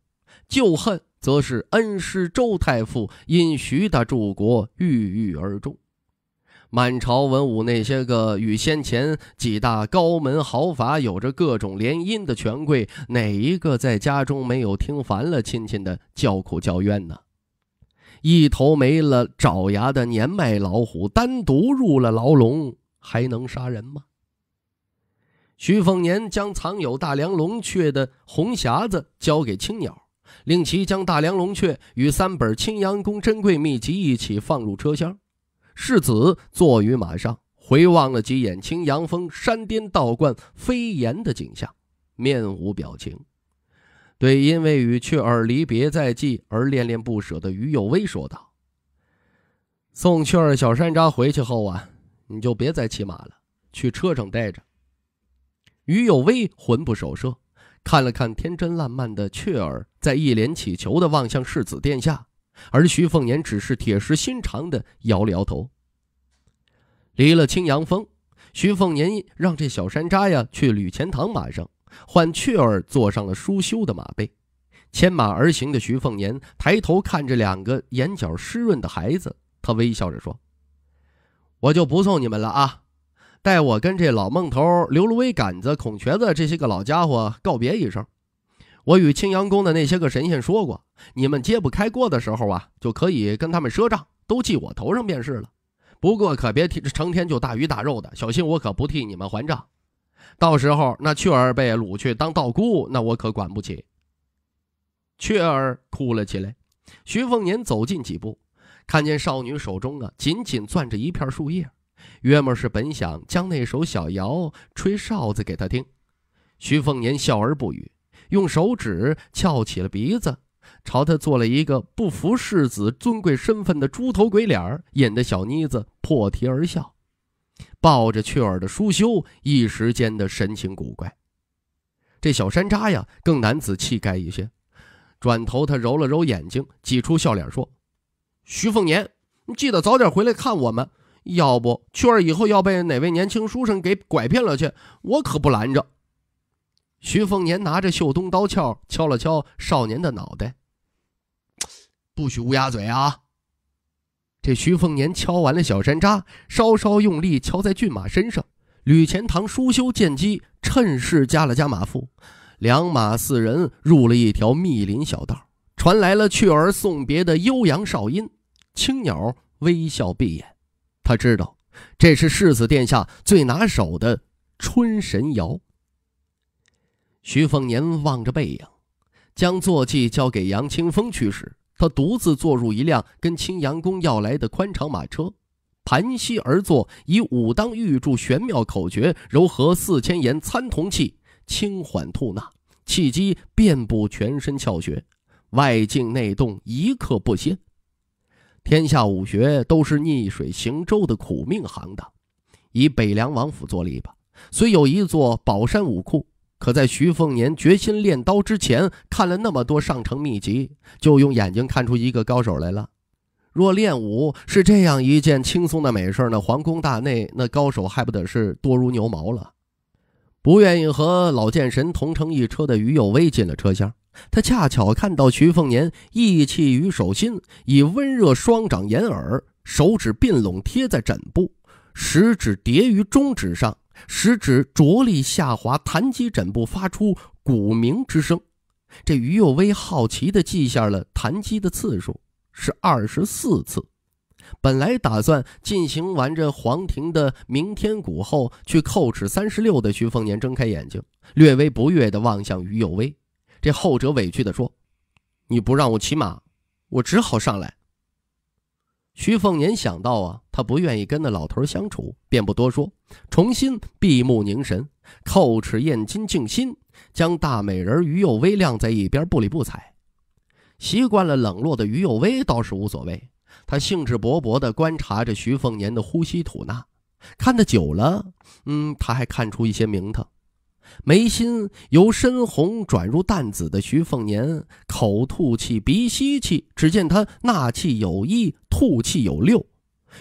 旧恨则是恩师周太傅因徐大柱国郁郁而终。满朝文武那些个与先前几大高门豪阀有着各种联姻的权贵，哪一个在家中没有听烦了亲戚的叫苦叫冤呢？一头没了爪牙的年迈老虎，单独入了牢笼，还能杀人吗？徐凤年将藏有大梁龙雀的红匣子交给青鸟，令其将大梁龙雀与三本青阳宫珍贵秘籍一起放入车厢。世子坐于马上，回望了几眼青阳峰山巅道观飞檐的景象，面无表情，对因为与雀儿离别在即而恋恋不舍的于有威说道：“送雀儿小山楂回去后啊，你就别再骑马了，去车上待着。”于有威魂不守舍，看了看天真烂漫的雀儿，在一脸乞求的望向世子殿下。而徐凤年只是铁石心肠的摇了摇头。离了青阳峰，徐凤年让这小山楂呀去吕钱塘马上，换雀儿坐上了舒修的马背，牵马而行的徐凤年抬头看着两个眼角湿润的孩子，他微笑着说：“我就不送你们了啊，待我跟这老孟头、刘芦苇、杆子、孔瘸子这些个老家伙告别一声，我与青阳宫的那些个神仙说过。”你们揭不开锅的时候啊，就可以跟他们赊账，都记我头上便是了。不过可别提成天就大鱼大肉的，小心我可不替你们还账。到时候那雀儿被掳去当道姑，那我可管不起。雀儿哭了起来。徐凤年走近几步，看见少女手中啊紧紧攥着一片树叶，约莫是本想将那首小谣吹哨子给她听。徐凤年笑而不语，用手指翘起了鼻子。朝他做了一个不服世子尊贵身份的猪头鬼脸儿，引得小妮子破涕而笑。抱着雀儿的舒修一时间的神情古怪。这小山楂呀，更男子气概一些。转头他揉了揉眼睛，挤出笑脸说：“徐凤年，你记得早点回来看我们。要不雀儿以后要被哪位年轻书生给拐骗了去，我可不拦着。”徐凤年拿着绣冬刀鞘，敲了敲少年的脑袋，“不许乌鸦嘴啊！”这徐凤年敲完了小山楂，稍稍用力敲在骏马身上。吕钱塘舒修见机，趁势加了加马腹，两马四人入了一条密林小道，传来了雀儿送别的悠扬哨音。青鸟微笑闭眼，他知道这是世子殿下最拿手的春神谣。徐凤年望着背影，将坐骑交给杨清风驱使。他独自坐入一辆跟青阳宫要来的宽敞马车，盘膝而坐，以武当玉柱玄妙口诀柔合四千言参同气，轻缓吐纳，气机遍布全身窍穴，外静内动，一刻不歇。天下武学都是逆水行舟的苦命行当，以北凉王府作例吧，虽有一座宝山武库。可在徐凤年决心练刀之前，看了那么多上乘秘籍，就用眼睛看出一个高手来了。若练武是这样一件轻松的美事，那皇宫大内那高手还不得是多如牛毛了？不愿意和老剑神同乘一车的于有威进了车厢，他恰巧看到徐凤年意气于手心，以温热双掌掩耳，手指并拢贴在枕部，食指叠于中指上。食指着力下滑，弹击枕部，发出骨鸣之声。这于幼薇好奇的记下了弹击的次数是二十四次。本来打算进行完这黄庭的鸣天鼓后，去叩齿三十六的徐凤年睁开眼睛，略微不悦的望向于幼薇。这后者委屈的说：“你不让我骑马，我只好上来。”徐凤年想到啊，他不愿意跟那老头相处，便不多说，重新闭目凝神，叩齿咽金静心，将大美人于幼薇晾在一边，不理不睬。习惯了冷落的于幼薇倒是无所谓，他兴致勃勃地观察着徐凤年的呼吸吐纳，看得久了，嗯，他还看出一些名堂。眉心由深红转入淡紫的徐凤年，口吐气，鼻吸气。只见他纳气有一，吐气有六。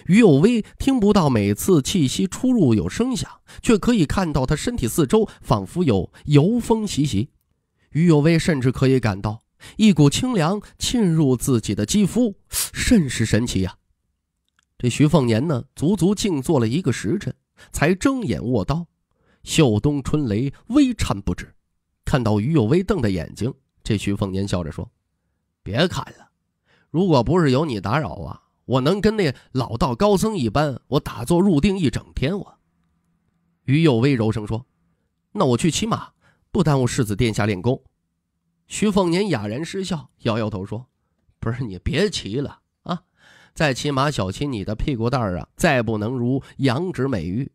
于有微听不到每次气息出入有声响，却可以看到他身体四周仿佛有油风袭袭。于有微甚至可以感到一股清凉沁入自己的肌肤，甚是神奇呀。这徐凤年呢，足足静坐了一个时辰，才睁眼握刀。秀冬春雷微颤不止，看到于有为瞪着眼睛，这徐凤年笑着说：“别看了，如果不是有你打扰啊，我能跟那老道高僧一般，我打坐入定一整天。”我于有为柔声说：“那我去骑马，不耽误世子殿下练功。”徐凤年哑然失笑，摇摇头说：“不是你别骑了啊，再骑马小心你的屁股蛋儿啊，再不能如羊脂美玉。”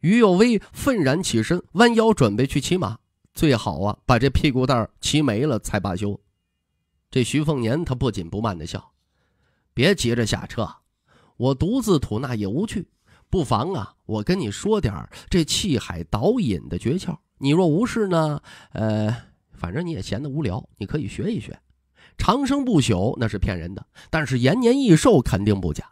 于有为愤然起身，弯腰准备去骑马，最好啊，把这屁股蛋儿骑没了才罢休。这徐凤年他不紧不慢的笑：“别急着下车，我独自吐纳也无趣，不妨啊，我跟你说点这气海导引的诀窍。你若无事呢，呃，反正你也闲得无聊，你可以学一学。长生不朽那是骗人的，但是延年益寿肯定不假。”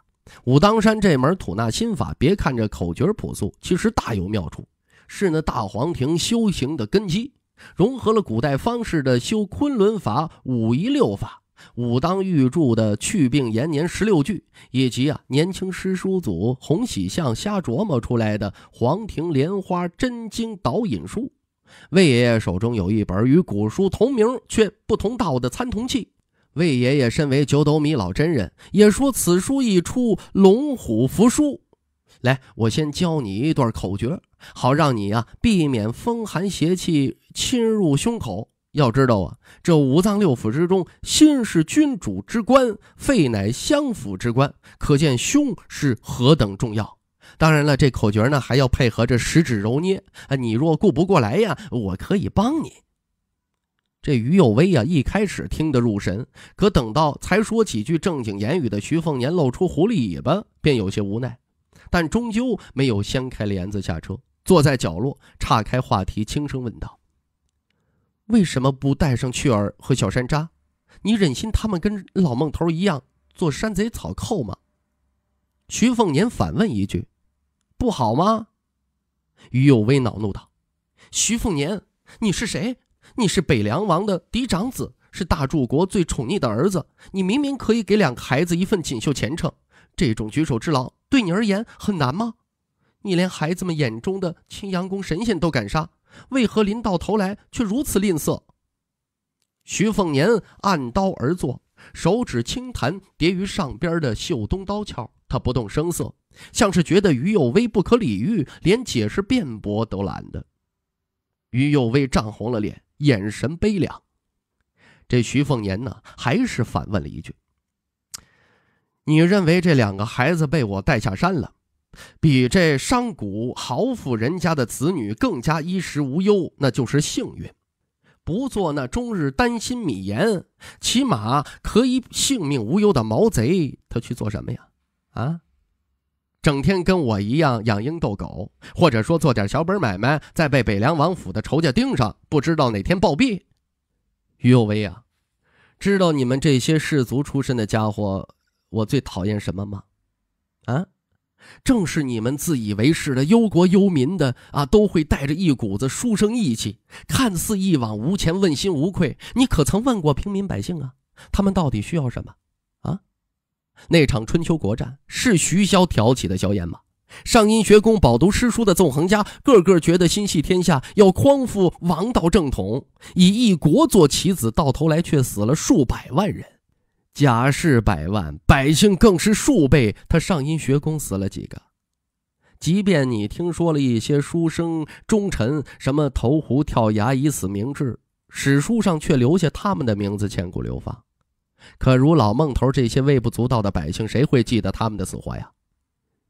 武当山这门吐纳心法，别看这口诀朴素，其实大有妙处，是那大黄庭修行的根基，融合了古代方式的修昆仑法、五仪六法、武当玉著的去病延年十六句，以及啊年轻师叔祖洪喜相瞎琢磨出来的黄庭莲花真经导引术。魏爷爷手中有一本与古书同名却不同道的参同契。魏爷爷身为九斗米老真人，也说此书一出，龙虎服输。来，我先教你一段口诀，好让你啊避免风寒邪气侵入胸口。要知道啊，这五脏六腑之中，心是君主之官，肺乃相辅之官，可见胸是何等重要。当然了，这口诀呢还要配合着食指揉捏。啊，你若顾不过来呀，我可以帮你。这于有威呀，一开始听得入神，可等到才说几句正经言语的徐凤年露出狐狸尾巴，便有些无奈，但终究没有掀开帘子下车，坐在角落，岔开话题，轻声问道：“为什么不带上雀儿和小山楂？你忍心他们跟老孟头一样做山贼草寇吗？”徐凤年反问一句：“不好吗？”于有威恼怒道：“徐凤年，你是谁？”你是北凉王的嫡长子，是大柱国最宠溺的儿子。你明明可以给两个孩子一份锦绣前程，这种举手之劳对你而言很难吗？你连孩子们眼中的青阳宫神仙都敢杀，为何临到头来却如此吝啬？徐凤年按刀而坐，手指轻弹叠于上边的绣东刀鞘，他不动声色，像是觉得于右威不可理喻，连解释辩驳都懒得。于右威涨红了脸。眼神悲凉，这徐凤年呢，还是反问了一句：“你认为这两个孩子被我带下山了，比这商贾豪富人家的子女更加衣食无忧，那就是幸运，不做那终日担心米盐、起码可以性命无忧的毛贼，他去做什么呀？啊？”整天跟我一样养鹰逗狗，或者说做点小本买卖，再被北凉王府的仇家盯上，不知道哪天暴毙。于有为啊，知道你们这些士族出身的家伙，我最讨厌什么吗？啊，正是你们自以为是的忧国忧民的啊，都会带着一股子书生意气，看似一往无前、问心无愧。你可曾问过平民百姓啊？他们到底需要什么？那场春秋国战是徐骁挑起的硝烟吗？上音学宫饱读诗书的纵横家，个个觉得心系天下，要匡扶王道正统，以一国做棋子，到头来却死了数百万人，甲士百万，百姓更是数倍。他上音学宫死了几个？即便你听说了一些书生忠臣，什么投壶跳崖以死明志，史书上却留下他们的名字千古流芳。可如老孟头这些微不足道的百姓，谁会记得他们的死活呀？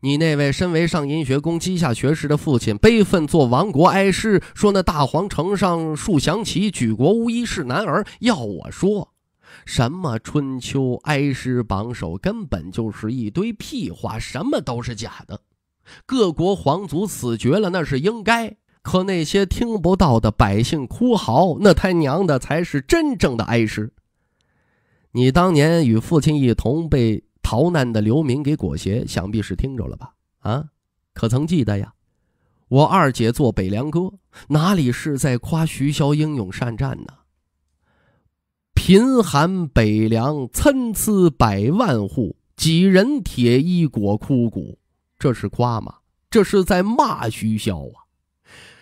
你那位身为上阴学宫、稷下学士的父亲，悲愤作亡国哀诗，说那大皇城上树降旗，举国无一是男儿。要我说，什么春秋哀诗榜首，根本就是一堆屁话，什么都是假的。各国皇族死绝了，那是应该；可那些听不到的百姓哭嚎，那他娘的才是真正的哀诗。你当年与父亲一同被逃难的流民给裹挟，想必是听着了吧？啊，可曾记得呀？我二姐做北凉歌》，哪里是在夸徐骁英勇善战呢？贫寒北凉参差百万户，几人铁衣裹枯骨，这是夸吗？这是在骂徐骁啊！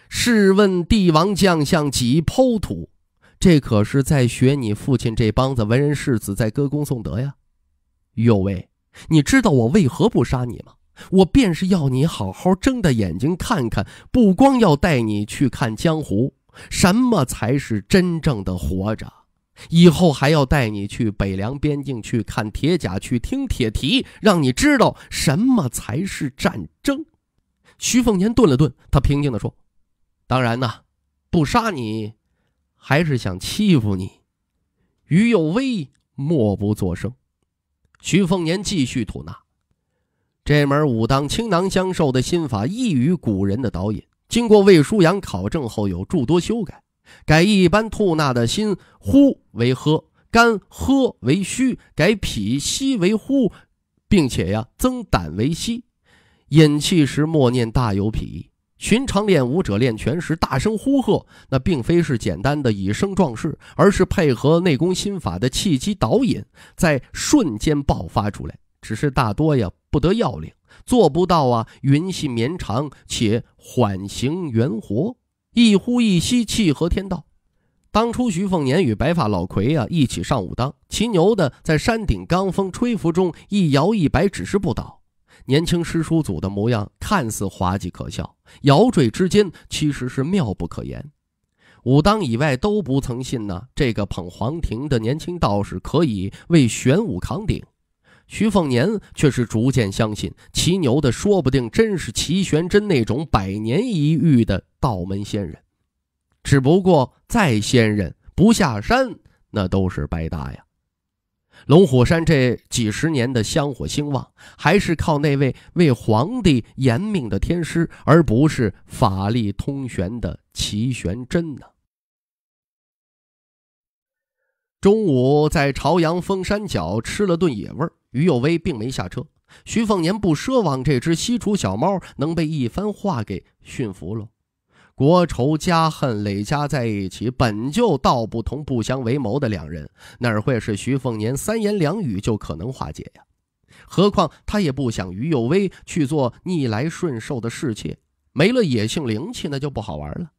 试问帝王将相几剖土？这可是在学你父亲这帮子文人世子在歌功颂德呀！哟喂，你知道我为何不杀你吗？我便是要你好好睁大眼睛看看，不光要带你去看江湖，什么才是真正的活着，以后还要带你去北凉边境去看铁甲，去听铁蹄，让你知道什么才是战争。徐凤年顿了顿，他平静地说：“当然呐，不杀你。”还是想欺负你，于右威默不作声。徐凤年继续吐纳。这门武当倾囊相授的心法，异于古人的导引。经过魏舒阳考证后，有诸多修改：改一般吐纳的心呼为呵，肝喝为虚；改脾吸为呼，并且呀，增胆为吸。引气时默念“大有脾”。寻常练武者练拳时大声呼喝，那并非是简单的以声壮士，而是配合内功心法的气机导引，在瞬间爆发出来。只是大多呀不得要领，做不到啊云细绵长且缓行圆活，一呼一吸契合天道。当初徐凤年与白发老魁啊一起上武当，骑牛的在山顶罡风吹拂中一摇一摆，只是不倒。年轻师叔祖的模样看似滑稽可笑，摇坠之间其实是妙不可言。武当以外都不曾信呢，这个捧黄庭的年轻道士可以为玄武扛鼎，徐凤年却是逐渐相信骑牛的说不定真是齐玄真那种百年一遇的道门仙人。只不过再仙人不下山，那都是白搭呀。龙虎山这几十年的香火兴旺，还是靠那位为皇帝言命的天师，而不是法力通玄的齐玄真呢。中午在朝阳峰山脚吃了顿野味，于有为并没下车。徐凤年不奢望这只西楚小猫能被一番话给驯服了。国仇家恨累加在一起，本就道不同不相为谋的两人，哪会是徐凤年三言两语就可能化解呀？何况他也不想于有威去做逆来顺受的侍妾，没了野性灵气，那就不好玩了。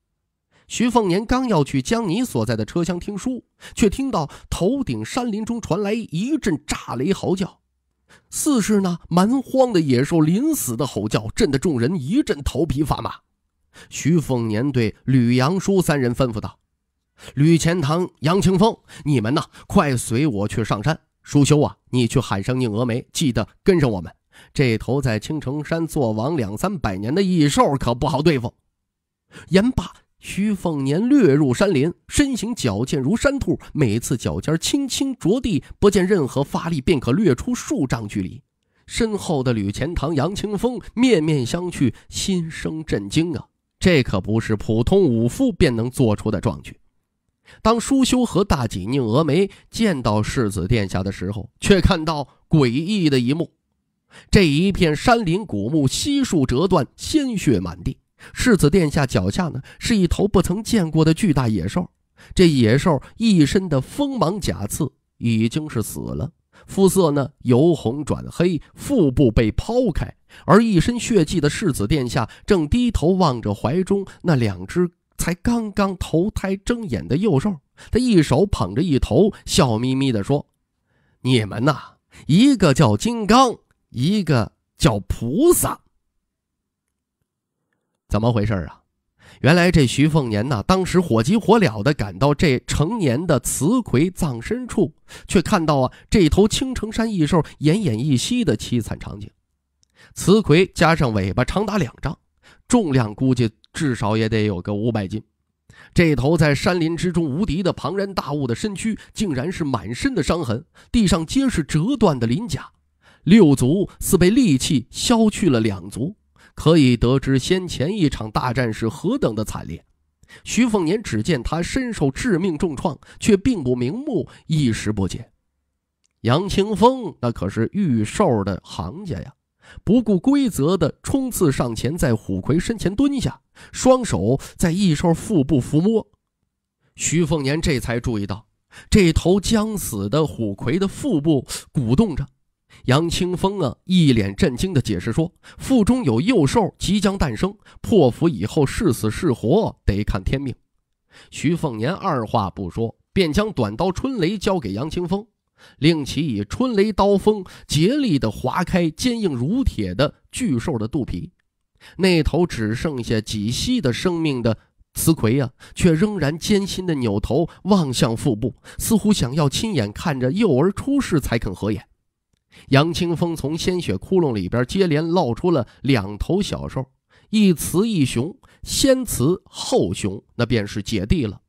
徐凤年刚要去江泥所在的车厢听书，却听到头顶山林中传来一阵炸雷嚎叫，似是那蛮荒的野兽临死的吼叫，震得众人一阵头皮发麻。徐凤年对吕、杨、叔三人吩咐道：“吕钱塘、杨清风，你们呐，快随我去上山。叔修啊，你去喊声宁峨眉，记得跟上我们。这头在青城山做王两三百年的异兽可不好对付。”言罢，徐凤年掠入山林，身形矫健如山兔，每次脚尖轻轻着地，不见任何发力，便可掠出数丈距离。身后的吕钱塘、杨清风面面相觑，心生震惊啊。这可不是普通武夫便能做出的壮举。当舒修和大姐宁峨眉见到世子殿下的时候，却看到诡异的一幕：这一片山林古木悉数折断，鲜血满地。世子殿下脚下呢，是一头不曾见过的巨大野兽。这野兽一身的锋芒甲刺，已经是死了。肤色呢由红转黑，腹部被抛开，而一身血迹的世子殿下正低头望着怀中那两只才刚刚投胎睁眼的幼兽，他一手捧着一头，笑眯眯地说：“你们呐，一个叫金刚，一个叫菩萨，怎么回事啊？”原来这徐凤年呐，当时火急火燎的赶到这成年的雌魁葬身处，却看到啊这头青城山异兽奄奄一息的凄惨场景。雌魁加上尾巴长达两丈，重量估计至少也得有个五百斤。这头在山林之中无敌的庞然大物的身躯，竟然是满身的伤痕，地上皆是折断的鳞甲，六足似被利器削去了两足。可以得知先前一场大战是何等的惨烈。徐凤年只见他身受致命重创，却并不瞑目，一时不解。杨清风那可是御兽的行家呀，不顾规则的冲刺上前，在虎魁身前蹲下，双手在异兽腹部抚摸。徐凤年这才注意到，这头将死的虎魁的腹部鼓动着。杨清风啊，一脸震惊地解释说：“腹中有幼兽即将诞生，破腹以后是死是活得看天命。”徐凤年二话不说，便将短刀春雷交给杨清风，令其以春雷刀锋竭力地划开坚硬如铁的巨兽的肚皮。那头只剩下几息的生命的雌夔呀，却仍然艰辛地扭头望向腹部，似乎想要亲眼看着幼儿出世才肯合眼。杨清风从鲜血窟窿里边接连露出了两头小兽，一雌一雄，先雌后雄，那便是姐弟了。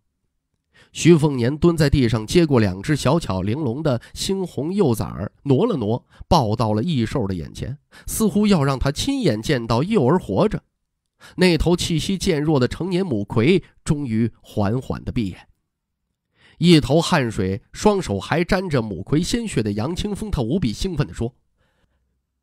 徐凤年蹲在地上，接过两只小巧玲珑的猩红幼崽儿，挪了挪，抱到了异兽的眼前，似乎要让他亲眼见到幼儿活着。那头气息渐弱的成年母魁终于缓缓地闭眼。一头汗水、双手还沾着母葵鲜血的杨清风，他无比兴奋地说：“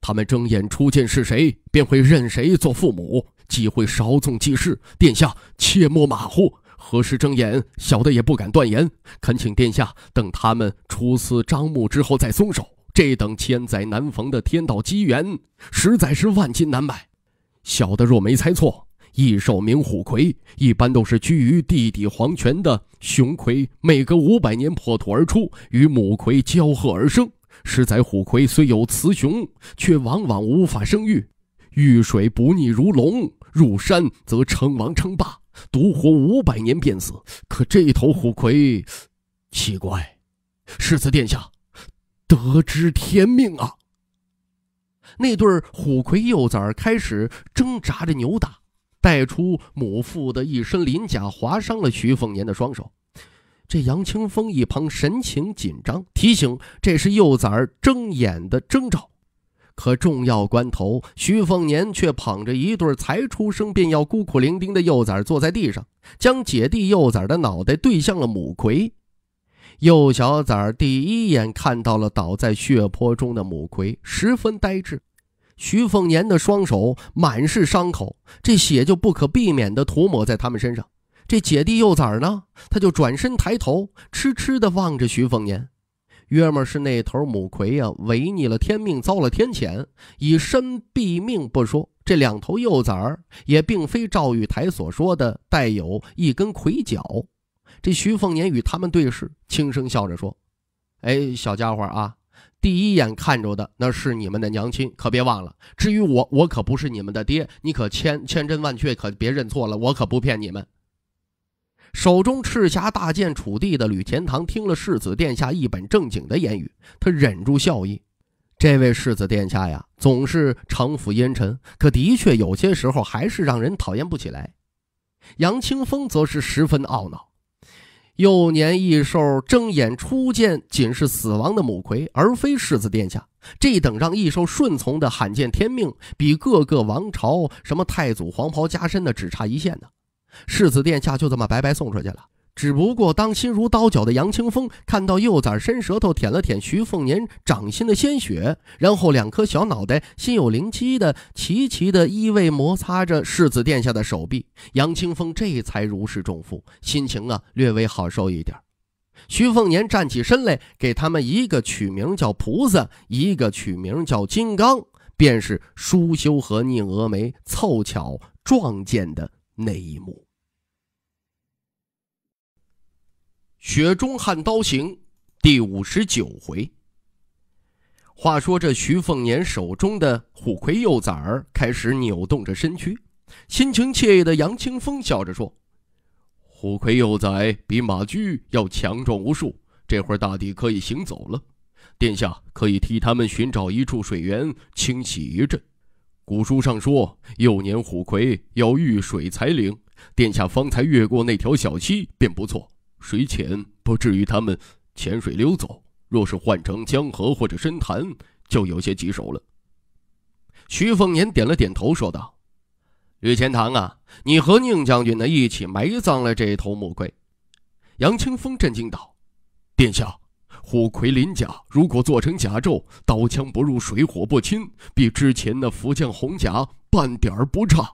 他们睁眼初见是谁，便会认谁做父母。机会稍纵即逝，殿下切莫马虎。何时睁眼，小的也不敢断言。恳请殿下等他们初次张目之后再松手。这等千载难逢的天道机缘，实在是万金难买。小的若没猜错。”异兽名虎魁，一般都是居于地底黄泉的雄魁，每隔五百年破土而出，与母魁交合而生。十载虎魁虽有雌雄，却往往无法生育。遇水不溺如龙，入山则称王称霸，独活五百年便死。可这头虎魁，奇怪，世子殿下，得知天命啊！那对虎魁幼崽开始挣扎着扭打。带出母腹的一身鳞甲，划伤了徐凤年的双手。这杨清风一旁神情紧张，提醒这是幼崽睁眼的征兆。可重要关头，徐凤年却捧着一对才出生便要孤苦伶仃的幼崽坐在地上，将姐弟幼崽的脑袋对向了母魁。幼小崽第一眼看到了倒在血泊中的母魁，十分呆滞。徐凤年的双手满是伤口，这血就不可避免地涂抹在他们身上。这姐弟幼崽呢，他就转身抬头，痴痴地望着徐凤年。约莫是那头母魁啊，违逆了天命，遭了天谴，以身毙命不说，这两头幼崽儿也并非赵玉台所说的带有一根魁角。这徐凤年与他们对视，轻声笑着说：“哎，小家伙啊。”第一眼看着的那是你们的娘亲，可别忘了。至于我，我可不是你们的爹，你可千千真万确，可别认错了，我可不骗你们。手中赤霞大剑杵地的吕钱塘听了世子殿下一本正经的言语，他忍住笑意。这位世子殿下呀，总是城府阴沉，可的确有些时候还是让人讨厌不起来。杨清风则是十分懊恼。幼年异兽睁眼初见，仅是死亡的母魁，而非世子殿下。这等让异兽顺从的罕见天命，比各个王朝什么太祖黄袍加身的只差一线呢？世子殿下就这么白白送出去了。只不过，当心如刀绞的杨清风看到幼崽伸舌头舔了舔徐凤年掌心的鲜血，然后两颗小脑袋心有灵犀的齐齐的依偎摩擦着世子殿下的手臂，杨清风这才如释重负，心情啊略微好受一点。徐凤年站起身来，给他们一个取名叫菩萨，一个取名叫金刚，便是舒修和宁峨眉凑巧撞见的那一幕。《雪中悍刀行》第五十九回。话说这徐凤年手中的虎葵幼崽儿开始扭动着身躯，心情惬意的杨清风笑着说：“虎葵幼崽比马驹要强壮无数，这会儿大抵可以行走了。殿下可以替他们寻找一处水源，清洗一阵。古书上说，幼年虎葵要遇水才灵。殿下方才越过那条小溪，便不错。”水浅，不至于他们潜水溜走。若是换成江河或者深潭，就有些棘手了。徐凤年点了点头，说道：“吕钱塘啊，你和宁将军呢一起埋葬了这头木龟。”杨清风震惊道：“殿下，虎魁鳞甲如果做成甲胄，刀枪不入，水火不侵，比之前的福将红甲半点不差。”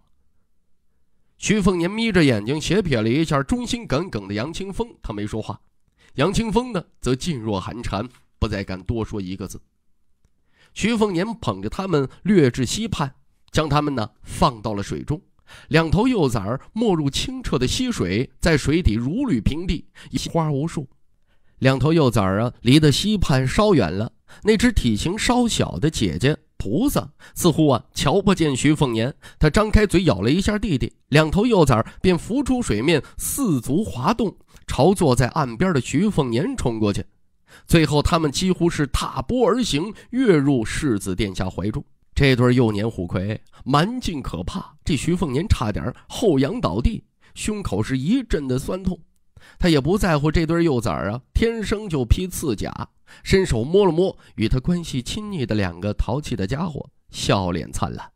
徐凤年眯着眼睛斜瞥了一下忠心耿耿的杨清风，他没说话。杨清风呢，则噤若寒蝉，不再敢多说一个字。徐凤年捧着他们掠至溪畔，将他们呢放到了水中。两头幼崽儿没入清澈的溪水，在水底如履平地，花无数。两头幼崽儿啊，离得溪畔稍远了。那只体型稍小的姐姐。胡子似乎啊瞧不见徐凤年，他张开嘴咬了一下弟弟，两头幼崽便浮出水面，四足滑动，朝坐在岸边的徐凤年冲过去。最后，他们几乎是踏波而行，跃入世子殿下怀中。这对幼年虎魁蛮劲可怕，这徐凤年差点后仰倒地，胸口是一阵的酸痛。他也不在乎这对幼崽啊，天生就披刺甲。伸手摸了摸与他关系亲昵的两个淘气的家伙，笑脸灿烂。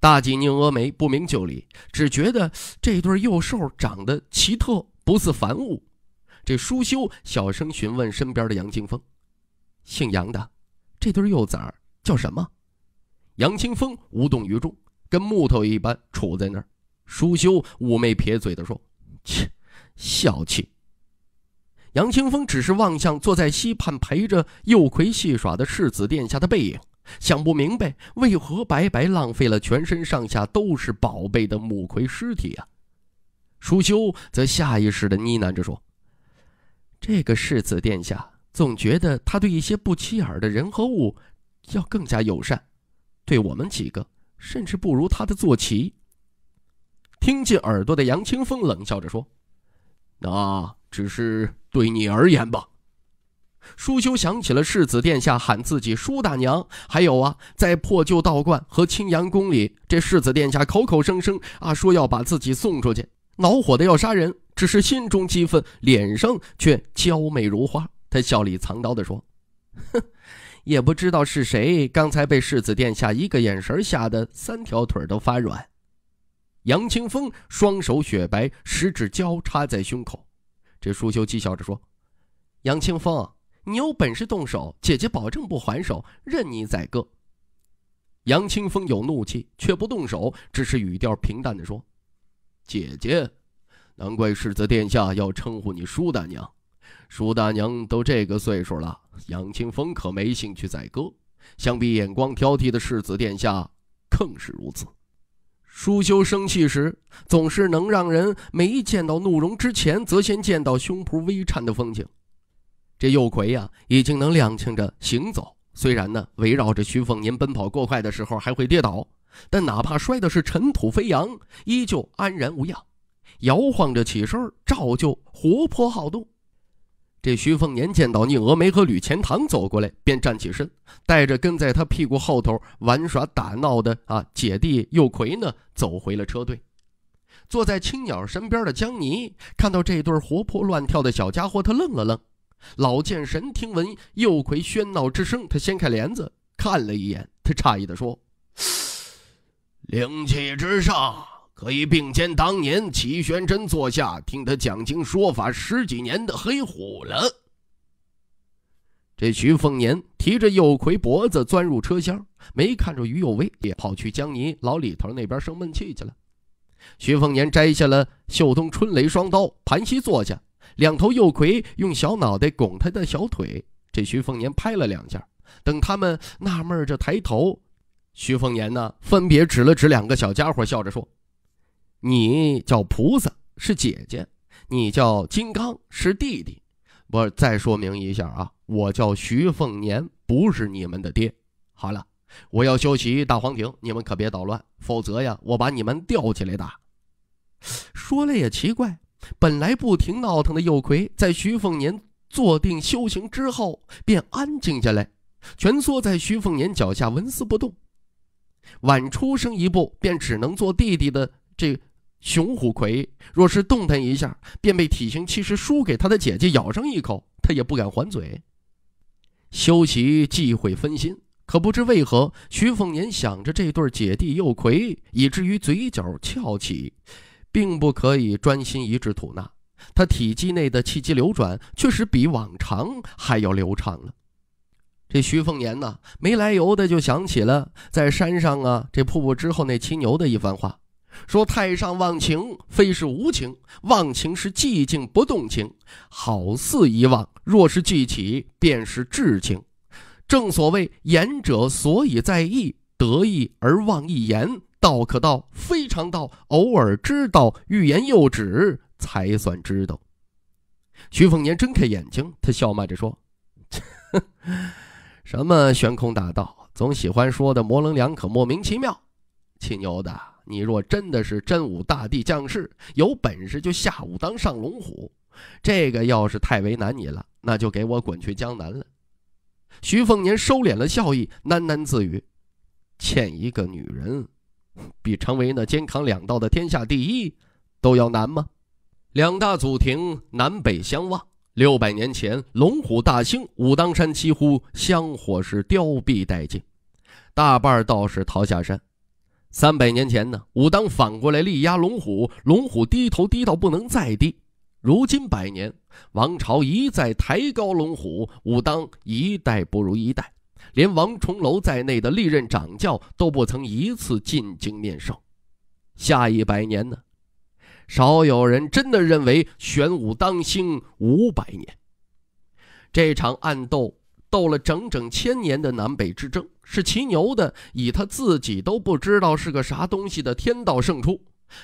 大吉宁峨眉不明就里，只觉得这对幼兽长得奇特，不似凡物。这舒修小声询问身边的杨清风：“姓杨的，这对幼崽叫什么？”杨清风无动于衷，跟木头一般杵在那儿。舒修妩媚撇嘴地说：“切，小气。”杨清风只是望向坐在溪畔陪着幼葵戏耍的世子殿下的背影，想不明白为何白白浪费了全身上下都是宝贝的母葵尸体啊。舒修则下意识地呢喃着说：“这个世子殿下总觉得他对一些不起眼的人和物，要更加友善，对我们几个甚至不如他的坐骑。”听进耳朵的杨清风冷笑着说：“那。”只是对你而言吧。舒修想起了世子殿下喊自己“舒大娘”，还有啊，在破旧道观和青阳宫里，这世子殿下口口声声啊，说要把自己送出去，恼火的要杀人，只是心中激愤，脸上却娇媚如花。他笑里藏刀的说：“哼，也不知道是谁，刚才被世子殿下一个眼神吓得三条腿都发软。”杨清风双手雪白，十指交叉在胸口。这舒修讥笑着说：“杨清风，你有本事动手，姐姐保证不还手，任你宰割。”杨清风有怒气，却不动手，只是语调平淡地说：“姐姐，难怪世子殿下要称呼你舒大娘。舒大娘都这个岁数了，杨清风可没兴趣宰割。相比眼光挑剔的世子殿下，更是如此。”舒修生气时，总是能让人没见到怒容之前，则先见到胸脯微颤的风景。这幼葵呀，已经能踉跄着行走，虽然呢，围绕着徐凤年奔跑过快的时候还会跌倒，但哪怕摔的是尘土飞扬，依旧安然无恙，摇晃着起身，照旧活泼好动。这徐凤年见到宁峨眉和吕钱塘走过来，便站起身，带着跟在他屁股后头玩耍打闹的啊姐弟右魁呢，走回了车队。坐在青鸟身边的江泥看到这对活泼乱跳的小家伙，他愣了愣。老剑神听闻右魁喧闹之声，他掀开帘子看了一眼，他诧异的说：“ 灵气之上。”可以并肩当年齐宣真坐下听他讲经说法十几年的黑虎了。这徐凤年提着右魁脖子钻入车厢，没看着于有为，也跑去江泥老李头那边生闷气去了。徐凤年摘下了秀东春雷双刀，盘膝坐下，两头右魁用小脑袋拱他的小腿，这徐凤年拍了两下，等他们纳闷着抬头，徐凤年呢分别指了指两个小家伙，笑着说。你叫菩萨是姐姐，你叫金刚是弟弟，我再说明一下啊？我叫徐凤年，不是你们的爹。好了，我要修息。大黄庭，你们可别捣乱，否则呀，我把你们吊起来打。说来也奇怪，本来不停闹腾的右奎，在徐凤年坐定修行之后，便安静下来，蜷缩在徐凤年脚下纹丝不动。晚出生一步，便只能做弟弟的这。熊虎魁若是动弹一下，便被体型其实输给他的姐姐咬上一口，他也不敢还嘴。修齐忌讳分心，可不知为何，徐凤年想着这对姐弟，又魁以至于嘴角翘起，并不可以专心一致吐纳。他体积内的气机流转，确实比往常还要流畅了。这徐凤年呢，没来由的就想起了在山上啊，这瀑布之后那骑牛的一番话。说太上忘情，非是无情。忘情是寂静不动情，好似遗忘。若是记起，便是至情。正所谓言者所以在意，得意而忘一言。道可道，非常道。偶尔知道，欲言又止，才算知道。徐凤年睁开眼睛，他笑骂着说：“ 什么悬空大道？总喜欢说的模棱两可、莫名其妙，亲牛的。”你若真的是真武大帝降世，有本事就下武当上龙虎。这个要是太为难你了，那就给我滚去江南了。徐凤年收敛了笑意，喃喃自语：“欠一个女人，比成为那肩扛两道的天下第一，都要难吗？”两大祖庭南北相望，六百年前龙虎大兴，武当山几乎香火是凋敝殆尽，大半道士逃下山。三百年前呢，武当反过来力压龙虎，龙虎低头低到不能再低。如今百年，王朝一再抬高龙虎，武当一代不如一代，连王重楼在内的历任掌教都不曾一次进京面圣。下一百年呢，少有人真的认为玄武当兴五百年。这场暗斗斗了整整千年的南北之争。是骑牛的，以他自己都不知道是个啥东西的天道胜出，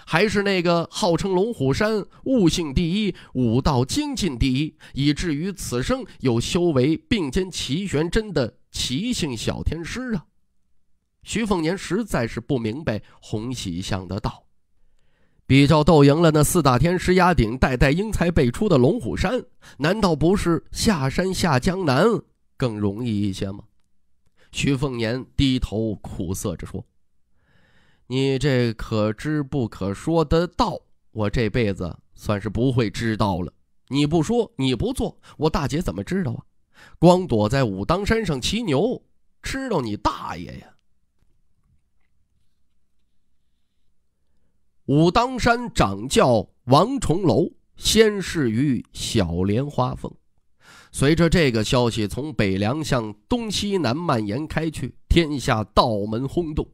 还是那个号称龙虎山悟性第一、武道精进第一，以至于此生有修为并肩齐玄真的齐姓小天师啊？徐凤年实在是不明白红喜相的道，比较斗赢了那四大天师压顶、代代英才辈出的龙虎山，难道不是下山下江南更容易一些吗？徐凤年低头苦涩着说：“你这可知不可说的道，我这辈子算是不会知道了。你不说，你不做，我大姐怎么知道啊？光躲在武当山上骑牛，吃道你大爷呀！武当山掌教王重楼，先逝于小莲花峰。”随着这个消息从北凉向东西南蔓延开去，天下道门轰动。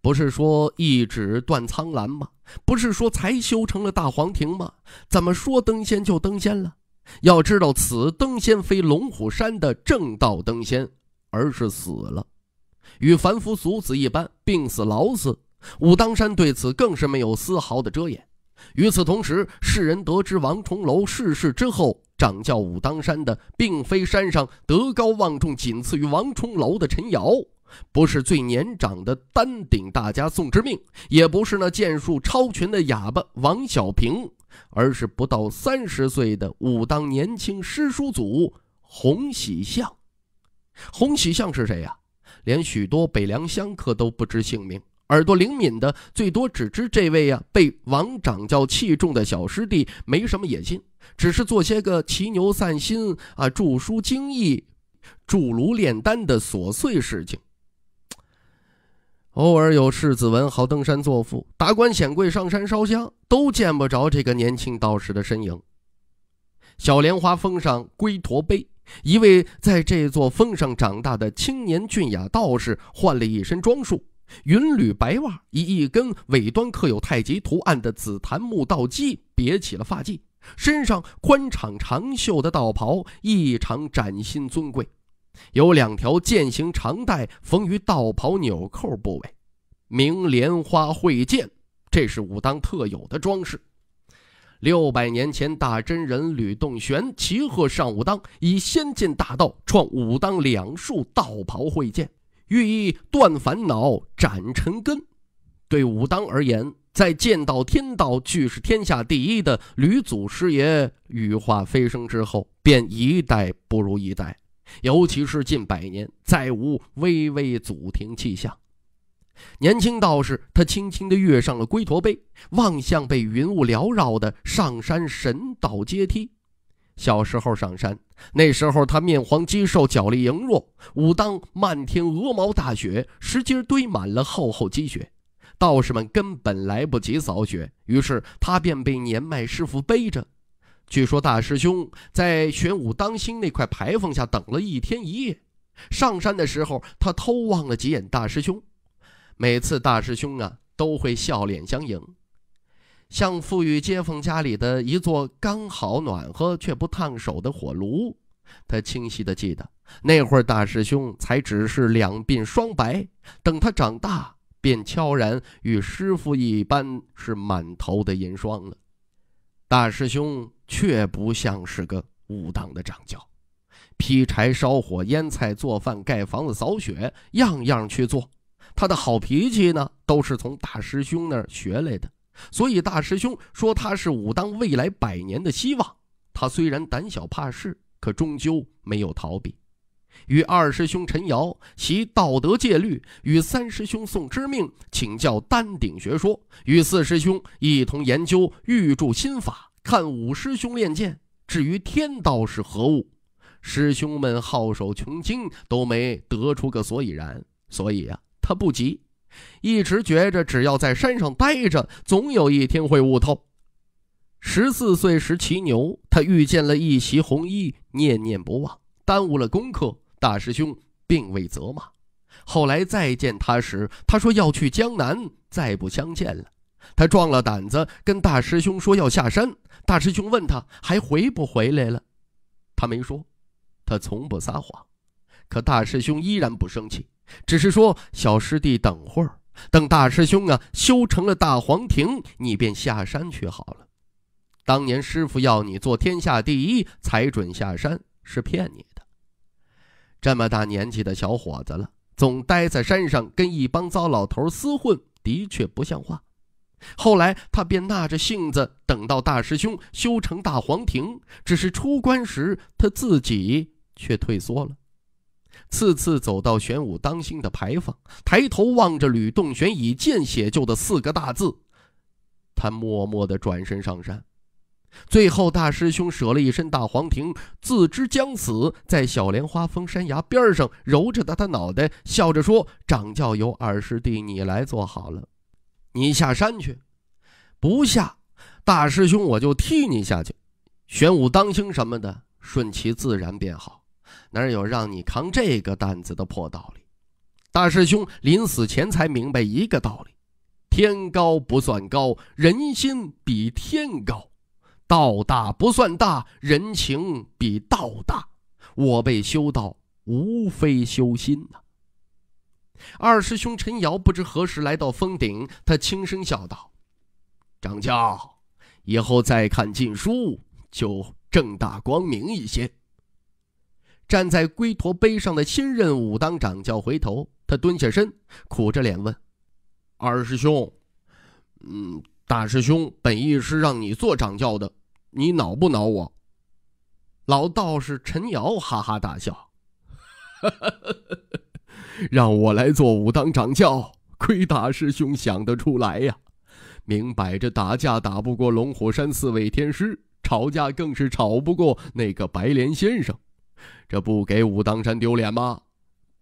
不是说一纸断苍兰吗？不是说才修成了大皇庭吗？怎么说登仙就登仙了？要知道，此登仙非龙虎山的正道登仙，而是死了，与凡夫俗子一般，病死、劳死。武当山对此更是没有丝毫的遮掩。与此同时，世人得知王重楼逝世之后。掌教武当山的，并非山上德高望重、仅次于王重楼的陈尧，不是最年长的丹顶大家宋之命，也不是那剑术超群的哑巴王小平，而是不到三十岁的武当年轻师叔祖洪喜相。洪喜相是谁呀？连许多北凉乡客都不知姓名，耳朵灵敏的最多只知这位呀，被王掌教器重的小师弟，没什么野心。只是做些个骑牛散心啊，著书经义，筑炉炼丹的琐碎事情。偶尔有世子文豪登山作赋，达官显贵上山烧香，都见不着这个年轻道士的身影。小莲花峰上龟驼碑，一位在这座峰上长大的青年俊雅道士，换了一身装束，云履白袜，以一根尾端刻有太极图案的紫檀木道基别起了发髻。身上宽敞长袖的道袍异常崭新尊贵，有两条剑形长带缝于道袍纽扣部位，名莲花会剑，这是武当特有的装饰。六百年前，大真人吕洞玄骑鹤上武当，以仙剑大道创武当两术，道袍会剑，寓意断烦恼，斩尘根。对武当而言，在剑道、天道俱是天下第一的吕祖师爷羽化飞升之后，便一代不如一代，尤其是近百年，再无巍巍祖庭气象。年轻道士，他轻轻地跃上了龟驼背，望向被云雾缭绕的上山神道阶梯。小时候上山，那时候他面黄肌瘦，脚力羸弱。武当漫天鹅毛大雪，石阶堆满了厚厚积雪。道士们根本来不及扫雪，于是他便被年迈师傅背着。据说大师兄在玄武当心那块牌坊下等了一天一夜。上山的时候，他偷望了几眼大师兄。每次大师兄啊，都会笑脸相迎，像富裕街坊家里的一座刚好暖和却不烫手的火炉。他清晰的记得，那会儿大师兄才只是两鬓霜白。等他长大。便悄然与师傅一般是满头的银霜了，大师兄却不像是个武当的掌教，劈柴烧火、腌菜做饭、盖房子、扫雪，样样去做。他的好脾气呢，都是从大师兄那儿学来的。所以大师兄说他是武当未来百年的希望。他虽然胆小怕事，可终究没有逃避。与二师兄陈瑶习道德戒律，与三师兄宋之命请教丹鼎学说，与四师兄一同研究玉柱心法，看五师兄练剑。至于天道是何物，师兄们皓首穷经都没得出个所以然。所以呀，他不急，一直觉着只要在山上待着，总有一天会悟透。十四岁时骑牛，他遇见了一袭红衣，念念不忘，耽误了功课。大师兄并未责骂。后来再见他时，他说要去江南，再不相见了。他壮了胆子，跟大师兄说要下山。大师兄问他还回不回来了，他没说。他从不撒谎，可大师兄依然不生气，只是说：“小师弟，等会儿，等大师兄啊修成了大黄庭，你便下山去好了。当年师傅要你做天下第一才准下山，是骗你。”这么大年纪的小伙子了，总待在山上跟一帮糟老头厮混，的确不像话。后来他便纳着性子，等到大师兄修成大黄庭，只是出关时他自己却退缩了。次次走到玄武当心的牌坊，抬头望着吕洞玄以剑写就的四个大字，他默默地转身上山。最后，大师兄舍了一身大黄庭，自知将死，在小莲花峰山崖边上揉着他的脑袋，笑着说：“掌教由二师弟你来做好了，你下山去，不下，大师兄我就替你下去。玄武当心什么的，顺其自然便好，哪有让你扛这个担子的破道理？”大师兄临死前才明白一个道理：天高不算高，人心比天高。道大不算大，人情比道大。我辈修道，无非修心呐。二师兄陈瑶不知何时来到峰顶，他轻声笑道：“掌教，以后再看禁书，就正大光明一些。”站在龟驼碑上的新任武当掌教回头，他蹲下身，苦着脸问：“二师兄，嗯？”大师兄本意是让你做掌教的，你恼不恼我？老道士陈瑶哈哈大笑：“ 让我来做武当掌教，亏大师兄想得出来呀！明摆着打架打不过龙虎山四位天师，吵架更是吵不过那个白莲先生，这不给武当山丢脸吗？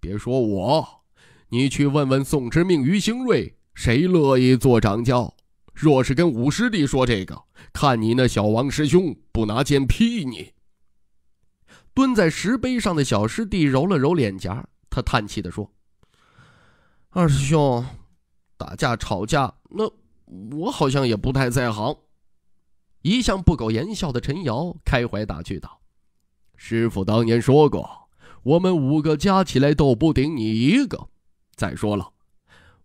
别说我，你去问问宋之命、于兴瑞，谁乐意做掌教？”若是跟五师弟说这个，看你那小王师兄不拿剑劈你。蹲在石碑上的小师弟揉了揉脸颊，他叹气的说：“二师兄，打架吵架，那我好像也不太在行。”一向不苟言笑的陈瑶开怀打趣道：“师傅当年说过，我们五个加起来都不顶你一个。再说了。”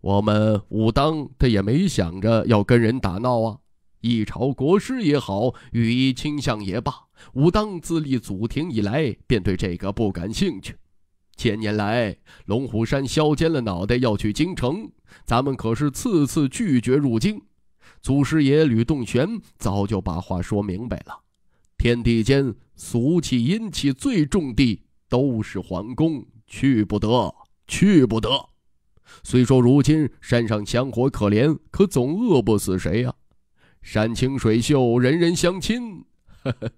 我们武当他也没想着要跟人打闹啊！一朝国师也好，御医卿相也罢，武当自立祖庭以来便对这个不感兴趣。千年来，龙虎山削尖了脑袋要去京城，咱们可是次次拒绝入京。祖师爷吕洞玄早就把话说明白了：天地间俗气阴气最重地都是皇宫，去不得，去不得。虽说如今山上香火可怜，可总饿不死谁呀。山清水秀，人人相亲。呵呵，